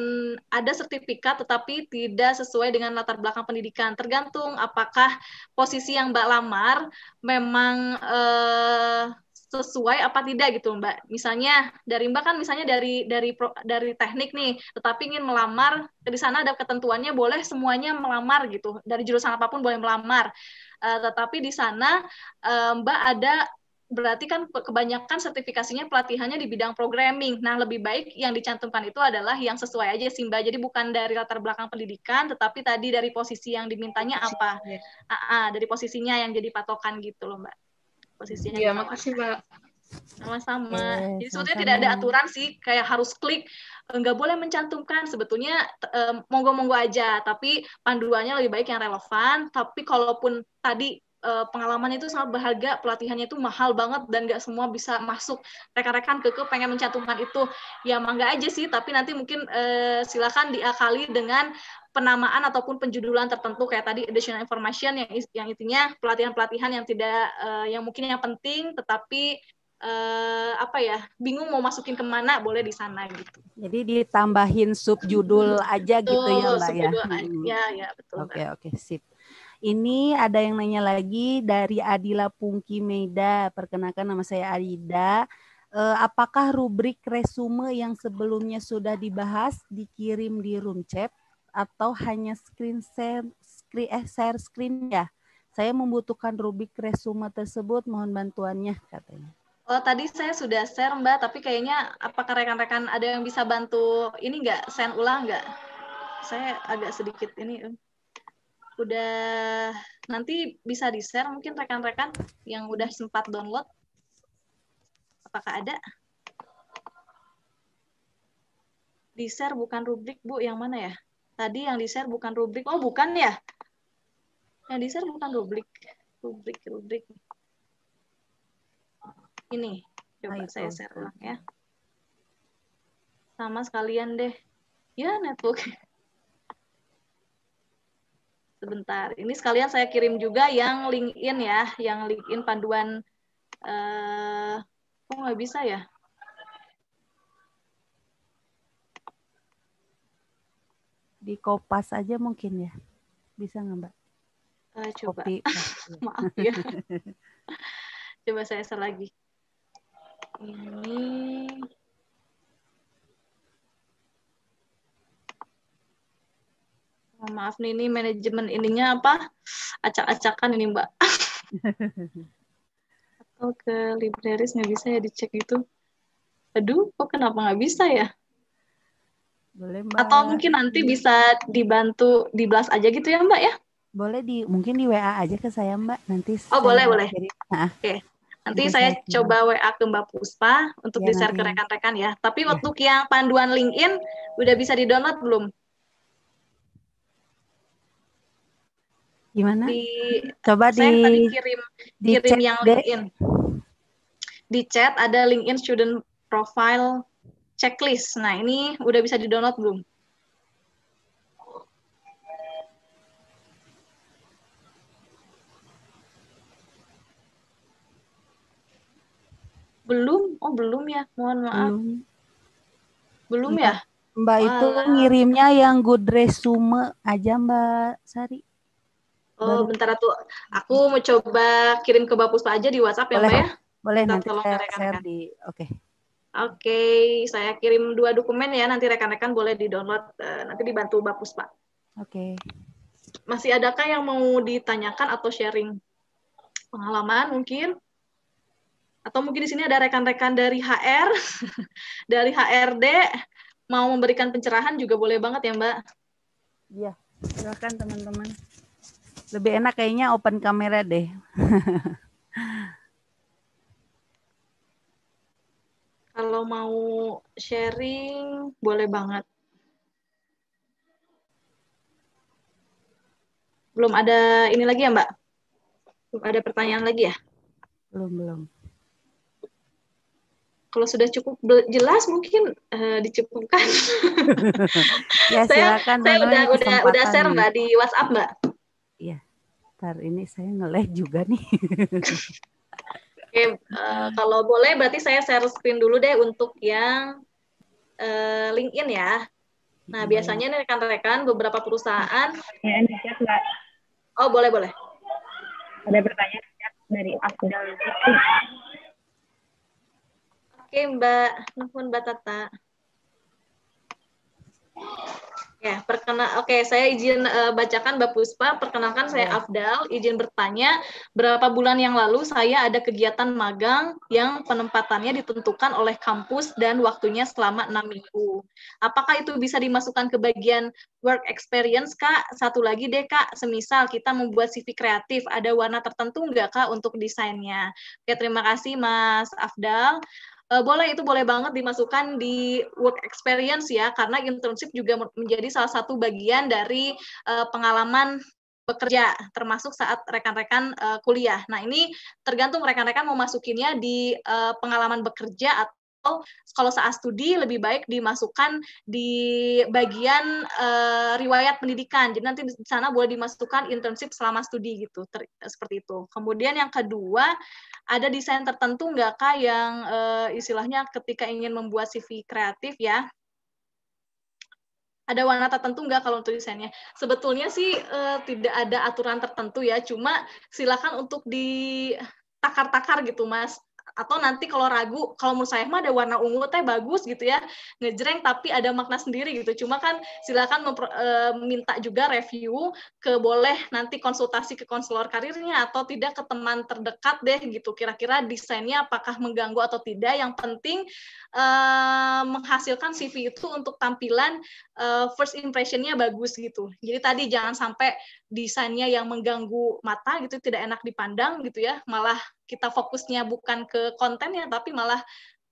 ada sertifikat tetapi tidak sesuai dengan latar belakang pendidikan. Tergantung apakah posisi yang Mbak lamar memang eh, sesuai apa tidak gitu Mbak. Misalnya dari Mbak kan misalnya dari dari dari teknik nih, tetapi ingin melamar di sana ada ketentuannya boleh semuanya melamar gitu. Dari jurusan apapun boleh melamar. Uh, tetapi di sana uh, Mbak ada berarti kan kebanyakan sertifikasinya pelatihannya di bidang programming. Nah, lebih baik yang dicantumkan itu adalah yang sesuai aja sih Mbak. Jadi bukan dari latar belakang pendidikan, tetapi tadi dari posisi yang dimintanya apa. Ya. Aa, dari posisinya yang jadi patokan gitu loh Mbak. Posisinya. Iya, makasih Mbak. Sama-sama. Eh, jadi sebetulnya sama. tidak ada aturan sih, kayak harus klik nggak boleh mencantumkan sebetulnya monggo-monggo aja tapi panduannya lebih baik yang relevan tapi kalaupun tadi uh, pengalaman itu sangat berharga, pelatihannya itu mahal banget dan nggak semua bisa masuk. Rekan-rekan keke pengen mencantumkan itu, ya mangga aja sih, tapi nanti mungkin uh, silakan diakali dengan penamaan ataupun penjudulan tertentu kayak tadi additional information yang yang intinya pelatihan-pelatihan yang tidak uh, yang mungkin yang penting tetapi uh, apa ya bingung mau masukin kemana boleh di sana gitu. Jadi ditambahin subjudul hmm, aja gitu ya mbak ya. Hmm. ya, ya betul. Oke okay, oke okay, sip. Ini ada yang nanya lagi dari Adila Pungki Meida. Perkenalkan nama saya Adida. Eh, apakah rubrik resume yang sebelumnya sudah dibahas dikirim di room chat atau hanya screen share, screen, eh, share screen ya? Saya membutuhkan rubrik resume tersebut. Mohon bantuannya katanya. Oh, tadi saya sudah share Mbak, tapi kayaknya apakah rekan-rekan ada yang bisa bantu ini nggak, send ulang nggak? Saya agak sedikit ini. Um, udah nanti bisa di share mungkin rekan-rekan yang udah sempat download apakah ada di share bukan rubrik bu yang mana ya tadi yang di share bukan rubrik oh bukan ya yang di share bukan rubrik rubrik rubrik ini coba Ayo, saya share ulang ya sama sekalian deh ya netbook Sebentar. Ini sekalian saya kirim juga yang in ya, yang in panduan aku uh, eh, kok nggak bisa ya? Di Kopas aja mungkin ya. Bisa nggak, Mbak? Uh, coba. Kopi. Ya. Maaf ya. coba saya lagi. Ini Maaf nih, ini manajemen ininya apa? Acak-acakan ini, Mbak. Atau ke libraris nggak bisa ya dicek itu? Aduh, kok kenapa nggak bisa ya? Boleh, Mbak. Atau mungkin nanti bisa dibantu di blast aja gitu ya, Mbak ya? Boleh di mungkin di WA aja ke saya, Mbak. Nanti Oh, boleh, boleh. Oke. Okay. Nanti Bisa saya coba WA ke Mbak Puspa untuk ya, di-share ke rekan-rekan ya. Tapi ya. untuk yang panduan LinkedIn udah bisa di-download belum? Gimana? Di, Coba saya di tadi kirim di kirim yang LinkedIn. Di chat ada LinkedIn student profile checklist. Nah, ini udah bisa di-download belum? Belum? Oh, belum ya. Mohon maaf. Belum, belum ya? Mbak itu ngirimnya yang good resume aja, Mbak Sari. Oh, boleh. bentar tuh. Aku mau coba kirim ke Bapak Puspa aja di WhatsApp ya, Mbak ya? Boleh, Kita nanti saya share di... Oke. Okay. Oke, okay, saya kirim dua dokumen ya. Nanti rekan-rekan boleh di-download. Uh, nanti dibantu Bapak Puspa. Oke. Okay. Masih adakah yang mau ditanyakan atau sharing pengalaman mungkin? Atau mungkin di sini ada rekan-rekan dari HR, dari HRD, mau memberikan pencerahan juga boleh banget ya, Mbak? Iya, silakan teman-teman. Lebih enak kayaknya open kamera deh. Kalau mau sharing, boleh banget. Belum ada ini lagi ya, Mbak? Belum ada pertanyaan lagi ya? Belum, belum. Kalau sudah cukup jelas mungkin uh, dicukupkan. ya, saya saya udah udah udah share Mbak di WhatsApp Mbak. Ntar ini saya ngeleh juga nih. Oke, uh, kalau boleh berarti saya share screen dulu deh untuk yang uh, LinkedIn ya. Nah, iya. biasanya nih rekan-rekan beberapa perusahaan Oh, boleh, boleh. Ada pertanyaan dari Afdal Oke, Mbak. Nuhun, Mbak Tata. Ya, perkena Oke, okay, saya izin uh, bacakan Mbak Puspa. Perkenalkan saya iya. Afdal, izin bertanya, berapa bulan yang lalu saya ada kegiatan magang yang penempatannya ditentukan oleh kampus dan waktunya selama enam minggu. Apakah itu bisa dimasukkan ke bagian work experience, Kak? Satu lagi deh, Kak, semisal kita membuat CV kreatif, ada warna tertentu nggak, Kak, untuk desainnya? Oke, terima kasih Mas Afdal uh, boleh itu boleh banget dimasukkan di work experience ya karena internship juga menjadi salah satu bagian dari uh, pengalaman bekerja termasuk saat rekan-rekan uh, kuliah. Nah, ini tergantung rekan-rekan mau masukinnya di uh, pengalaman bekerja Oh, kalau saat studi lebih baik dimasukkan di bagian uh, riwayat pendidikan. Jadi nanti di sana boleh dimasukkan internship selama studi gitu, ter, seperti itu. Kemudian yang kedua ada desain tertentu nggak kak yang uh, istilahnya ketika ingin membuat CV kreatif ya ada warna tertentu nggak kalau untuk desainnya? Sebetulnya sih eh, tidak ada aturan tertentu ya, cuma silakan untuk ditakar-takar gitu mas atau nanti kalau ragu kalau menurut saya mah ada warna ungu teh bagus gitu ya ngejreng tapi ada makna sendiri gitu cuma kan silakan e, minta juga review ke boleh nanti konsultasi ke konselor karirnya atau tidak ke teman terdekat deh gitu kira-kira desainnya apakah mengganggu atau tidak yang penting e, menghasilkan CV itu untuk tampilan e, first impressionnya bagus gitu jadi tadi jangan sampai desainnya yang mengganggu mata gitu tidak enak dipandang gitu ya malah kita fokusnya bukan ke kontennya tapi malah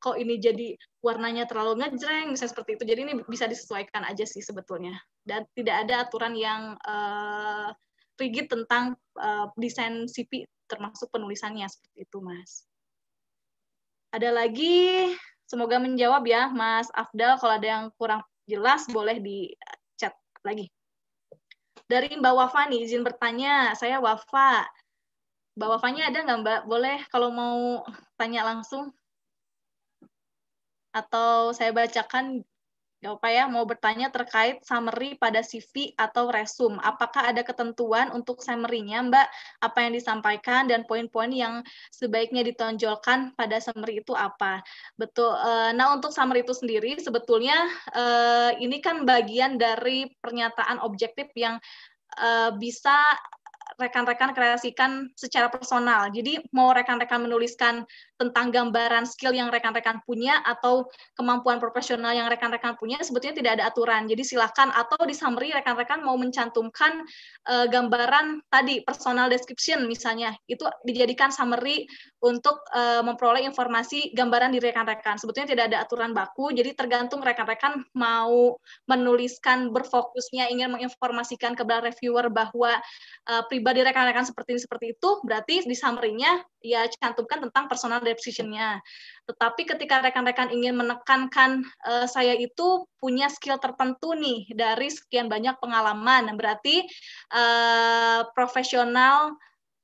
kok ini jadi warnanya terlalu ngejreng misalnya seperti itu jadi ini bisa disesuaikan aja sih sebetulnya dan tidak ada aturan yang uh, rigid tentang uh, desain CP termasuk penulisannya seperti itu mas ada lagi semoga menjawab ya mas Afdal kalau ada yang kurang jelas boleh di chat lagi dari Mbak Wafa nih, izin bertanya. Saya Wafa. Mbak Wafanya ada nggak Mbak? Boleh kalau mau tanya langsung? Atau saya bacakan Ya, Pak ya, mau bertanya terkait summary pada CV atau resume. Apakah ada ketentuan untuk summary-nya, Mbak? Apa yang disampaikan dan poin-poin yang sebaiknya ditonjolkan pada summary itu apa? Betul. Eh, nah, untuk summary itu sendiri, sebetulnya eh, ini kan bagian dari pernyataan objektif yang eh, bisa rekan-rekan kreasikan secara personal. Jadi mau rekan-rekan menuliskan tentang gambaran skill yang rekan-rekan punya atau kemampuan profesional yang rekan-rekan punya sebetulnya tidak ada aturan. Jadi silakan atau di summary rekan-rekan mau mencantumkan uh, gambaran tadi personal description misalnya itu dijadikan summary untuk uh, memperoleh informasi gambaran di rekan-rekan. Sebetulnya tidak ada aturan baku, jadi tergantung rekan-rekan mau menuliskan berfokusnya ingin menginformasikan kepada reviewer bahwa uh, pribadi rekan-rekan seperti ini seperti itu, berarti di summary-nya ya cantumkan tentang personal decision Tetapi ketika rekan-rekan ingin menekankan uh, saya itu punya skill tertentu nih dari sekian banyak pengalaman, berarti uh, profesional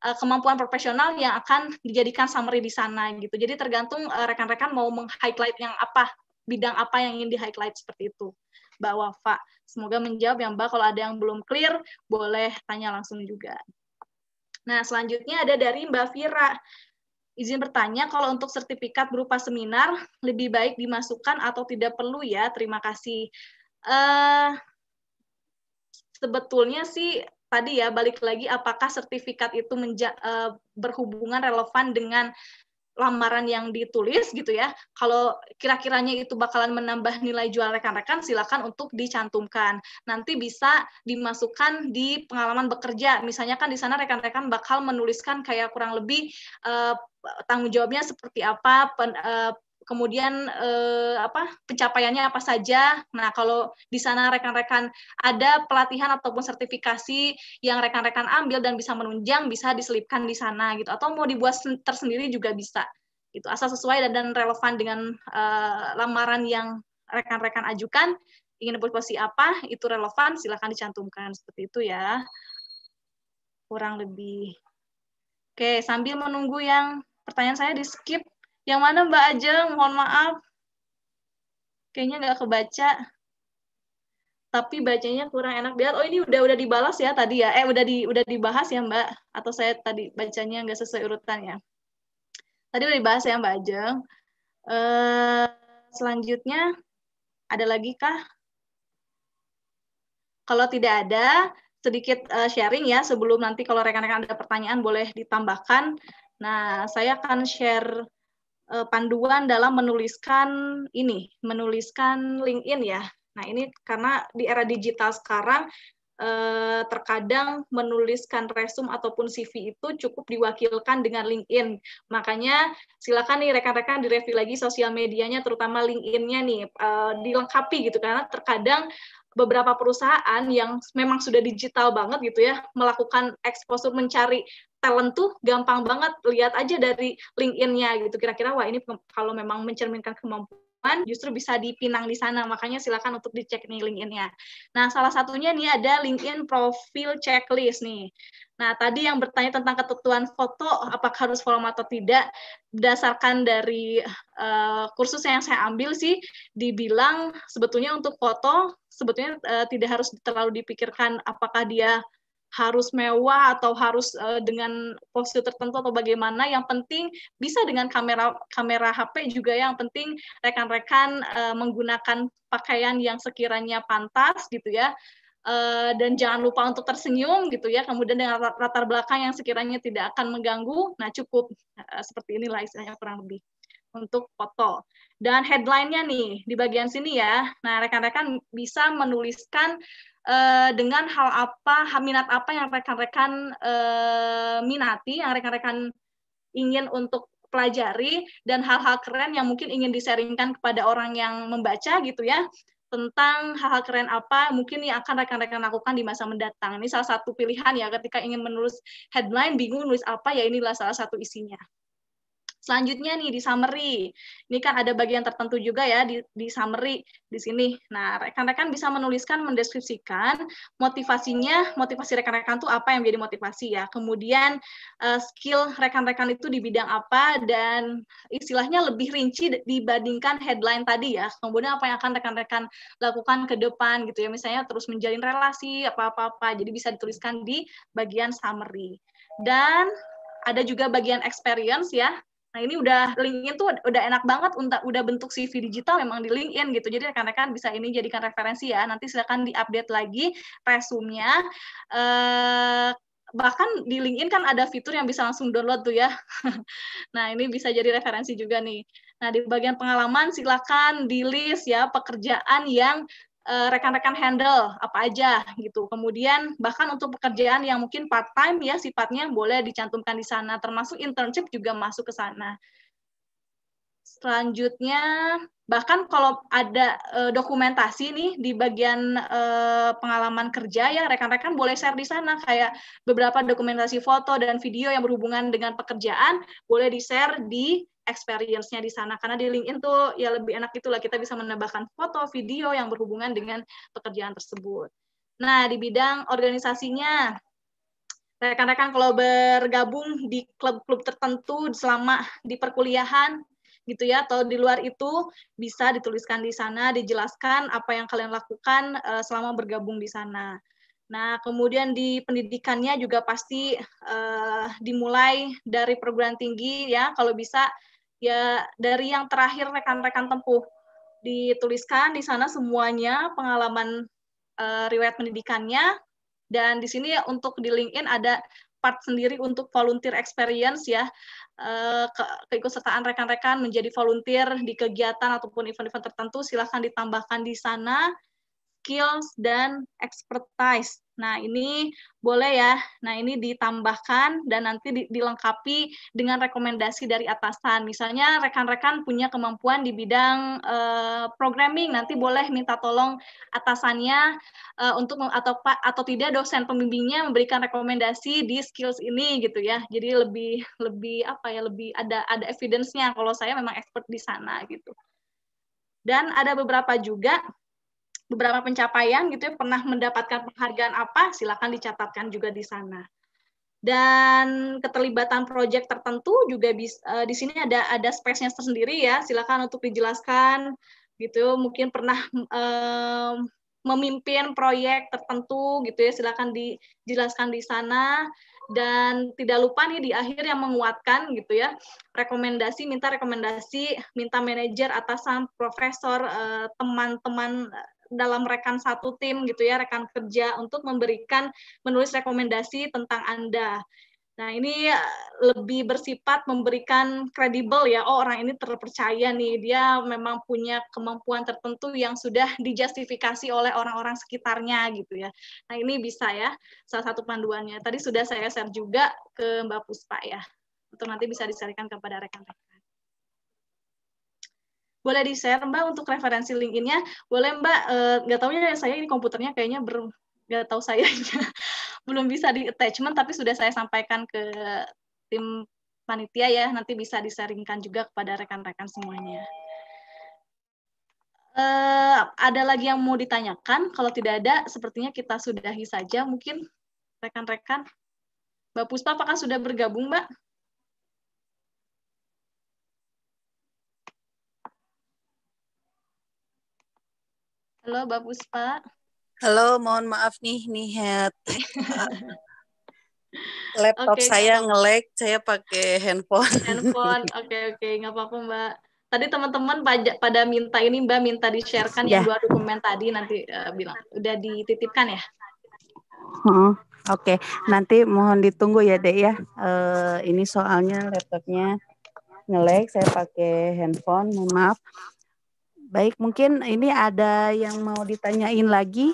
eh, kemampuan profesional yang akan dijadikan summary di sana gitu. Jadi tergantung rekan-rekan mau meng-highlight yang apa, bidang apa yang ingin di-highlight seperti itu. Mbak Wafa, semoga menjawab ya Mbak. Kalau ada yang belum clear, boleh tanya langsung juga. Nah, selanjutnya ada dari Mbak Fira izin bertanya kalau untuk sertifikat berupa seminar lebih baik dimasukkan atau tidak perlu ya. Terima kasih. Uh, sebetulnya sih tadi ya balik lagi apakah sertifikat itu uh, berhubungan relevan dengan lamaran yang ditulis gitu ya. Kalau kira-kiranya itu bakalan menambah nilai jual rekan-rekan, silakan untuk dicantumkan. Nanti bisa dimasukkan di pengalaman bekerja. Misalnya kan di sana rekan-rekan bakal menuliskan kayak kurang lebih uh, tanggung jawabnya seperti apa, pen, uh, kemudian eh, apa pencapaiannya apa saja. Nah, kalau di sana rekan-rekan ada pelatihan ataupun sertifikasi yang rekan-rekan ambil dan bisa menunjang, bisa diselipkan di sana gitu. Atau mau dibuat tersendiri juga bisa. Itu Asal sesuai dan, dan relevan dengan eh, lamaran yang rekan-rekan ajukan, ingin posisi apa, itu relevan, silahkan dicantumkan. Seperti itu ya. Kurang lebih. Oke, sambil menunggu yang pertanyaan saya di skip, yang mana Mbak Ajeng? Mohon maaf. Kayaknya nggak kebaca. Tapi bacanya kurang enak. Biar oh ini udah udah dibalas ya tadi ya. Eh udah di udah dibahas ya Mbak. Atau saya tadi bacanya nggak sesuai urutan ya. Tadi udah dibahas ya Mbak Ajeng. Eh, selanjutnya ada lagi kah? Kalau tidak ada, sedikit eh, sharing ya sebelum nanti kalau rekan-rekan ada pertanyaan boleh ditambahkan. Nah, saya akan share uh, panduan dalam menuliskan ini, menuliskan LinkedIn ya. Nah, ini karena di era digital sekarang eh, terkadang menuliskan resume ataupun CV itu cukup diwakilkan dengan LinkedIn. Makanya silakan nih rekan-rekan direview lagi sosial medianya, terutama LinkedIn-nya nih eh, dilengkapi gitu karena terkadang beberapa perusahaan yang memang sudah digital banget gitu ya melakukan eksposur mencari talent tuh gampang banget lihat aja dari LinkedIn-nya gitu kira-kira wah ini kalau memang mencerminkan kemampuan justru bisa dipinang di sana. Makanya silakan untuk dicek nih LinkedIn-nya. Nah, salah satunya nih ada LinkedIn profil checklist nih. Nah, tadi yang bertanya tentang ketentuan foto apakah harus follow atau tidak berdasarkan dari uh, eh, kursus yang saya ambil sih dibilang sebetulnya untuk foto sebetulnya uh, tidak harus terlalu dipikirkan apakah dia harus mewah atau harus uh, dengan posisi tertentu atau bagaimana yang penting bisa dengan kamera kamera HP juga ya, yang penting rekan-rekan uh, menggunakan pakaian yang sekiranya pantas gitu ya Uh, dan jangan lupa untuk tersenyum gitu ya kemudian dengan latar belakang yang sekiranya tidak akan mengganggu nah cukup uh, seperti inilah istilahnya kurang lebih untuk foto dan headline-nya nih di bagian sini ya nah rekan-rekan bisa menuliskan Eh, dengan hal apa, minat apa yang rekan-rekan uh, minati, yang rekan-rekan ingin untuk pelajari dan hal-hal keren yang mungkin ingin diseringkan kepada orang yang membaca gitu ya tentang hal-hal keren apa mungkin yang akan rekan-rekan lakukan di masa mendatang. Ini salah satu pilihan ya ketika ingin menulis headline bingung nulis apa ya inilah salah satu isinya. Selanjutnya nih di summary. Ini kan ada bagian tertentu juga ya di, di summary di sini. Nah, rekan-rekan bisa menuliskan, mendeskripsikan motivasinya, motivasi rekan-rekan itu apa yang menjadi motivasi ya. Kemudian uh, skill rekan-rekan itu di bidang apa dan istilahnya lebih rinci dibandingkan headline tadi ya. Kemudian apa yang akan rekan-rekan lakukan ke depan gitu ya. Misalnya terus menjalin relasi apa-apa-apa. Jadi bisa dituliskan di bagian summary. Dan ada juga bagian experience ya Nah ini udah LinkedIn tuh udah enak banget untuk udah bentuk CV digital memang di LinkedIn gitu. Jadi rekan-rekan bisa ini jadikan referensi ya. Nanti silakan diupdate lagi resumnya. Eh, bahkan di LinkedIn kan ada fitur yang bisa langsung download tuh ya. nah ini bisa jadi referensi juga nih. Nah di bagian pengalaman silakan di list ya pekerjaan yang Eh, rekan-rekan handle apa aja gitu. Kemudian bahkan untuk pekerjaan yang mungkin part time ya sifatnya boleh dicantumkan di sana termasuk internship juga masuk ke sana. Selanjutnya bahkan kalau ada uh, dokumentasi nih di bagian uh, pengalaman kerja ya rekan-rekan boleh share di sana kayak beberapa dokumentasi foto dan video yang berhubungan dengan pekerjaan boleh di-share di experience-nya di sana karena di LinkedIn tuh ya lebih enak itulah kita bisa menambahkan foto, video yang berhubungan dengan pekerjaan tersebut. Nah, di bidang organisasinya rekan-rekan kalau bergabung di klub-klub tertentu selama di perkuliahan gitu ya atau di luar itu bisa dituliskan di sana dijelaskan apa yang kalian lakukan eh, selama bergabung di sana. Nah, kemudian di pendidikannya juga pasti uh, dimulai dari perguruan tinggi ya kalau bisa ya dari yang terakhir rekan-rekan tempuh dituliskan di sana semuanya pengalaman uh, riwayat pendidikannya dan di sini untuk di LinkedIn ada part sendiri untuk volunteer experience ya eh, ke keikutsertaan rekan-rekan menjadi volunteer di kegiatan ataupun event-event tertentu silahkan ditambahkan di sana skills dan expertise Nah, ini boleh ya. Nah, ini ditambahkan dan nanti di, dilengkapi dengan rekomendasi dari atasan. Misalnya rekan-rekan punya kemampuan di bidang uh, programming, nanti boleh minta tolong atasannya uh, untuk atau atau tidak dosen pembimbingnya memberikan rekomendasi di skills ini gitu ya. Jadi lebih lebih apa ya, lebih ada ada evidence-nya kalau saya memang expert di sana gitu. Dan ada beberapa juga beberapa pencapaian gitu ya, pernah mendapatkan penghargaan apa, silakan dicatatkan juga di sana. Dan keterlibatan proyek tertentu juga bisa eh, di sini ada ada space-nya tersendiri ya, silakan untuk dijelaskan gitu. Mungkin pernah um, memimpin proyek tertentu gitu ya, silakan dijelaskan di sana dan tidak lupa nih di akhir yang menguatkan gitu ya rekomendasi minta rekomendasi minta manajer atasan profesor eh, teman-teman dalam rekan satu tim gitu ya, rekan kerja untuk memberikan menulis rekomendasi tentang Anda. Nah, ini eh, lebih bersifat memberikan kredibel ya, oh orang ini terpercaya nih, dia memang punya kemampuan tertentu yang sudah dijustifikasi oleh orang-orang sekitarnya gitu ya. Nah, ini bisa ya salah satu panduannya. Tadi sudah saya share juga ke Mbak Puspa ya, untuk nanti bisa disarikan kepada rekan-rekan boleh di share Mbak untuk referensi LinkedIn-nya. Boleh Mbak, eh, nggak uh, tahu ya saya ini komputernya kayaknya ber nggak tahu saya belum bisa di attachment tapi sudah saya sampaikan ke tim panitia ya nanti bisa disaringkan juga kepada rekan-rekan semuanya. Uh, ada lagi yang mau ditanyakan? Kalau tidak ada, sepertinya kita sudahi saja. Mungkin rekan-rekan, Mbak Puspa, apakah sudah bergabung, Mbak? Halo Mbak Puspa. Halo, mohon maaf nih nih, nihat. Laptop okay. saya ngelek, saya pakai handphone. Handphone, oke okay, oke, okay. nggak apa-apa Mbak. Tadi teman-teman pada minta ini Mbak minta di-sharekan yeah. ya dua dokumen tadi nanti uh, bilang udah dititipkan ya. Hmm, oke, okay. nanti mohon ditunggu ya Dek ya. Uh, ini soalnya laptopnya ngelek, saya pakai handphone, mohon maaf. Baik, mungkin ini ada yang mau ditanyain lagi.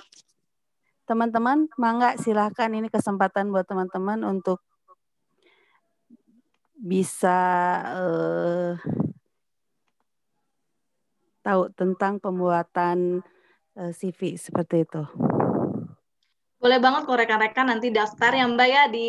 Teman-teman, mangga silahkan ini kesempatan buat teman-teman untuk bisa uh, tahu tentang pembuatan uh, eh, CV seperti itu. Boleh banget kalau rekan-rekan nanti daftar ya Mbak ya di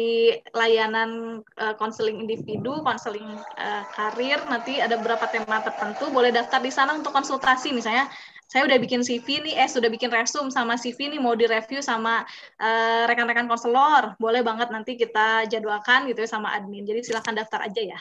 layanan eh, konseling uh, individu, konseling uh, karir, nanti ada beberapa tema tertentu, boleh daftar di sana untuk konsultasi misalnya saya udah bikin CV nih, eh sudah bikin resume sama CV nih mau direview sama rekan eh, rekan-rekan konselor, boleh banget nanti kita jadwalkan gitu ya sama admin. Jadi silahkan daftar aja ya.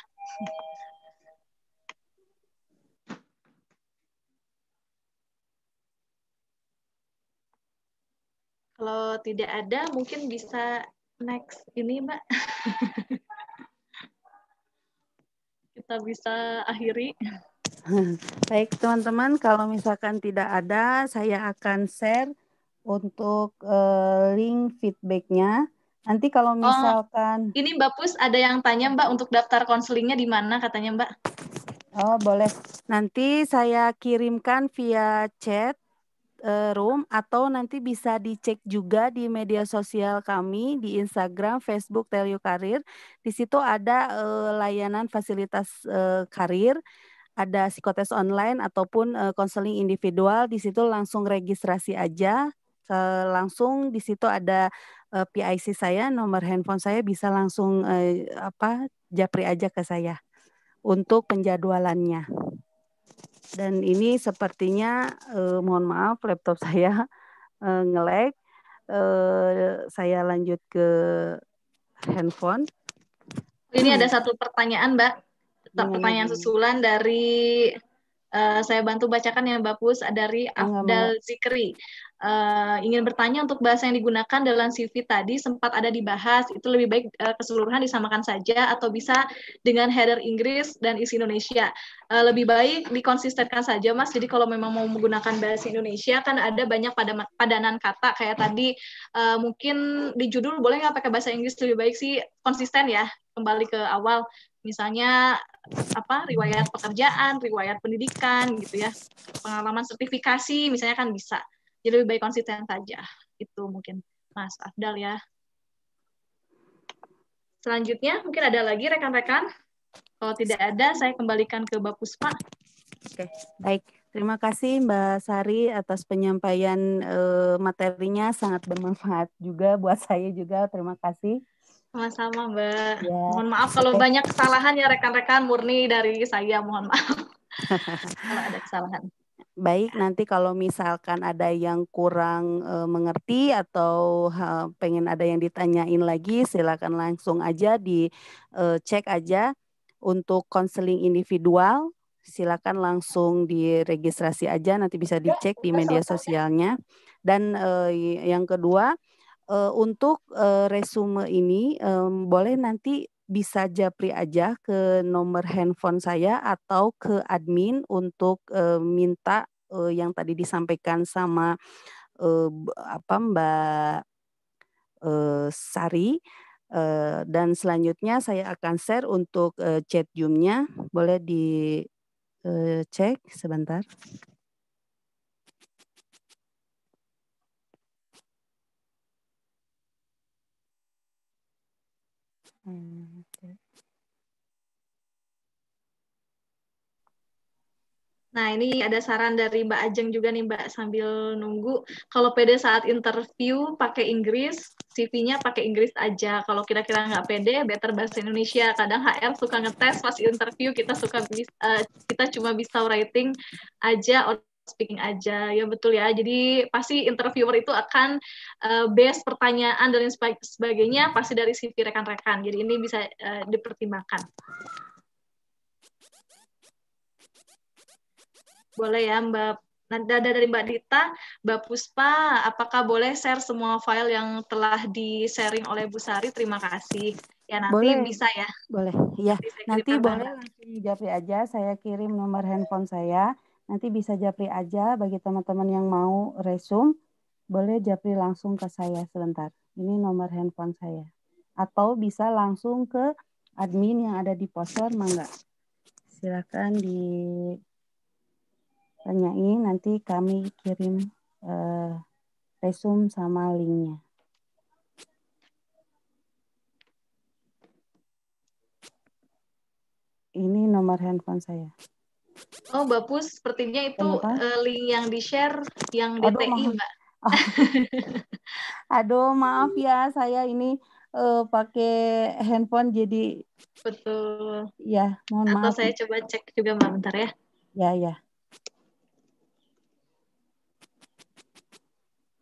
Kalau tidak ada, mungkin bisa next ini, Mbak. Kita bisa akhiri. Baik, teman-teman, kalau misalkan tidak ada, saya akan share untuk uh, link feedbacknya. Nanti kalau oh, misalkan... Oh, ini Mbak Pus, ada yang tanya Mbak untuk daftar konselingnya di mana katanya Mbak? Oh, boleh. Nanti saya kirimkan via chat Eh, room atau nanti bisa dicek juga di media sosial kami di Instagram, Facebook Tell You Karir. Di situ ada uh, layanan fasilitas uh, karir, ada psikotes online ataupun konseling counseling individual. Di situ langsung registrasi aja. Uh, langsung di situ ada uh, PIC saya, nomor handphone saya bisa langsung uh, apa japri aja ke saya untuk penjadwalannya. Dan ini sepertinya eh, mohon maaf laptop saya eh, ngelag. Eh, saya lanjut ke handphone. Ini ada hmm. satu pertanyaan, Mbak. Pertanyaan susulan dari Uh, saya bantu bacakan ya Mbak Pus dari Afdal Zikri uh, ingin bertanya untuk bahasa yang digunakan dalam CV tadi sempat ada dibahas, itu lebih baik uh, keseluruhan disamakan saja atau bisa dengan header Inggris dan isi Indonesia. Uh, lebih baik dikonsistenkan saja, Mas. Jadi kalau memang mau menggunakan bahasa Indonesia kan ada banyak pada padanan kata kayak tadi uh, mungkin di judul boleh nggak pakai bahasa Inggris lebih baik sih konsisten ya kembali ke awal misalnya apa riwayat pekerjaan, riwayat pendidikan gitu ya. Pengalaman sertifikasi misalnya kan bisa jadi lebih baik konsisten saja itu mungkin Mas Afdal ya selanjutnya mungkin ada lagi rekan-rekan kalau tidak ada saya kembalikan ke Mbak Puspa oke baik Terima kasih Mbak Sari atas penyampaian e, materinya sangat bermanfaat juga buat saya juga. Terima kasih. Sama-sama Mbak. Ya. Mohon maaf kalau banyak kesalahan ya rekan-rekan murni dari saya. Mohon maaf kalau ada kesalahan baik nanti kalau misalkan ada yang kurang e, mengerti atau ha, eh, pengen ada yang ditanyain lagi silakan langsung aja di e, cek aja untuk konseling individual silakan langsung diregistrasi aja nanti bisa ya, dicek di media sosialnya dan e, yang kedua e, untuk e, resume ini e, boleh nanti bisa japri aja ke nomor handphone saya atau ke admin untuk uh, minta uh, yang tadi disampaikan sama uh, apa Mbak uh, Sari uh, dan selanjutnya saya akan share untuk uh, chat zoomnya Boleh dicek uh, sebentar. Hmm. Nah, ini ada saran dari Mbak Ajeng juga nih Mbak sambil nunggu. Kalau pede saat interview pakai Inggris, CV-nya pakai Inggris aja. Kalau kira-kira nggak pede, better bahasa Indonesia. Kadang HR suka ngetes pas interview kita suka uh, kita cuma bisa writing aja or speaking aja. Ya betul ya. Jadi pasti interviewer itu akan uh, base pertanyaan dan sebagainya pasti dari CV rekan-rekan. Jadi ini bisa uh, dipertimbangkan. Boleh ya Mbak. Ada dari Mbak Dita, Mbak Puspa, apakah boleh share semua file yang telah di-sharing oleh Bu Sari? Terima kasih. Ya nanti boleh. bisa ya. Boleh. Iya. Nanti, nanti boleh langsung Japri aja saya kirim nomor handphone saya. Nanti bisa Japri aja bagi teman-teman yang mau resume, boleh Japri langsung ke saya sebentar. Ini nomor handphone saya. Atau bisa langsung ke admin yang ada di poster mangga. Silakan di tanyain nanti kami kirim uh, eh, resume sama linknya. Ini nomor handphone saya. Oh, Mbak sepertinya itu eh, link yang di-share yang DTI, Aduh, Mbak. Oh. Aduh, maaf ya, saya ini uh, pakai handphone jadi betul. Ya, mohon Atau maaf. Atau saya coba cek juga, Mbak, bentar ya. Ya, ya.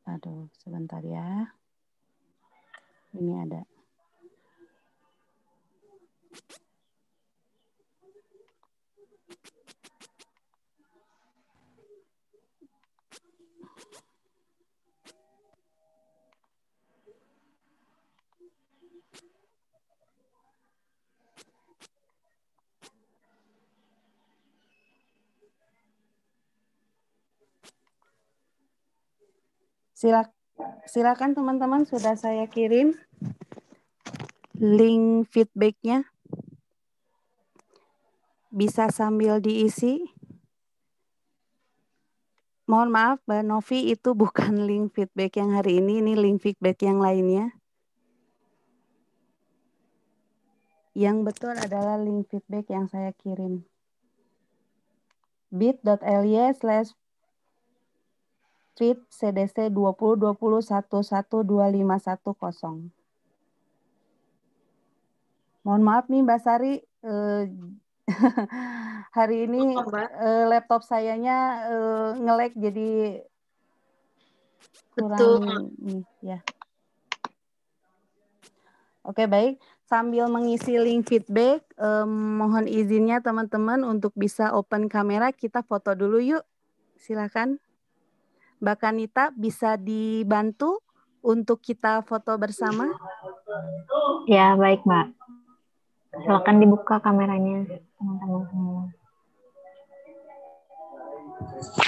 Aduh, sebentar ya. Ini ada. Silak silakan teman-teman sudah saya kirim link feedbacknya. Bisa sambil diisi. Mohon maaf Mbak Novi itu bukan link feedback yang hari ini, ini link feedback yang lainnya. Yang betul adalah link feedback yang saya kirim. bit.ly slash fit CDC 2020112510. Mohon maaf nih Mbak Sari, eh, hari ini eh, laptop sayanya eh, ngelek jadi kurang Betul. Nih, ya. Oke baik, sambil mengisi link feedback, eh, mohon izinnya teman-teman untuk bisa open kamera kita foto dulu yuk, silakan. Mbak Kanita bisa dibantu untuk kita foto bersama? Ya, baik Mbak. Silakan dibuka kameranya teman-teman semua. -teman.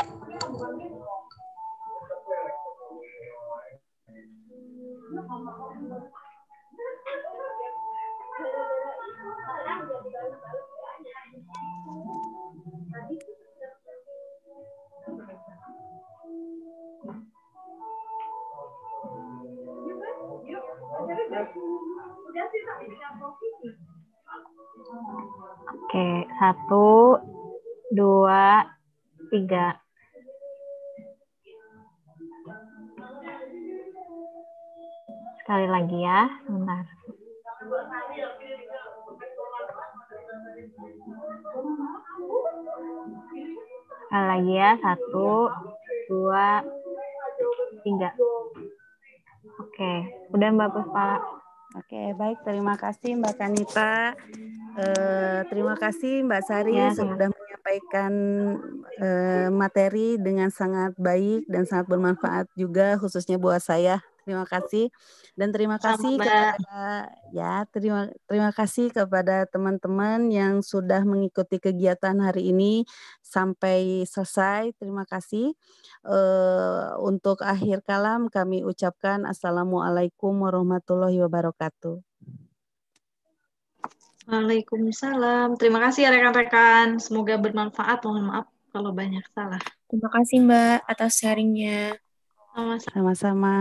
Oke, satu, dua, tiga. Sekali lagi ya, sebentar. Sekali lagi ya, satu, dua, tiga. Oke, okay. udah Mbak Puspa. Oke, okay, baik. Terima kasih Mbak Kanita. E, terima kasih Mbak Sari ya, sudah ya. menyampaikan e, materi dengan sangat baik dan sangat bermanfaat juga khususnya buat saya. Terima kasih dan terima kasih kepada ya terima terima kasih kepada teman-teman yang sudah mengikuti kegiatan hari ini sampai selesai. Terima kasih. Uh, untuk akhir kalam kami ucapkan assalamualaikum warahmatullahi wabarakatuh. Waalaikumsalam. Terima kasih ya rekan-rekan. Semoga bermanfaat. Mohon maaf kalau banyak salah. Terima kasih Mbak atas sharingnya. Sama-sama.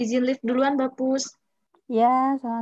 Izin lift duluan, Bapus. Ya, sama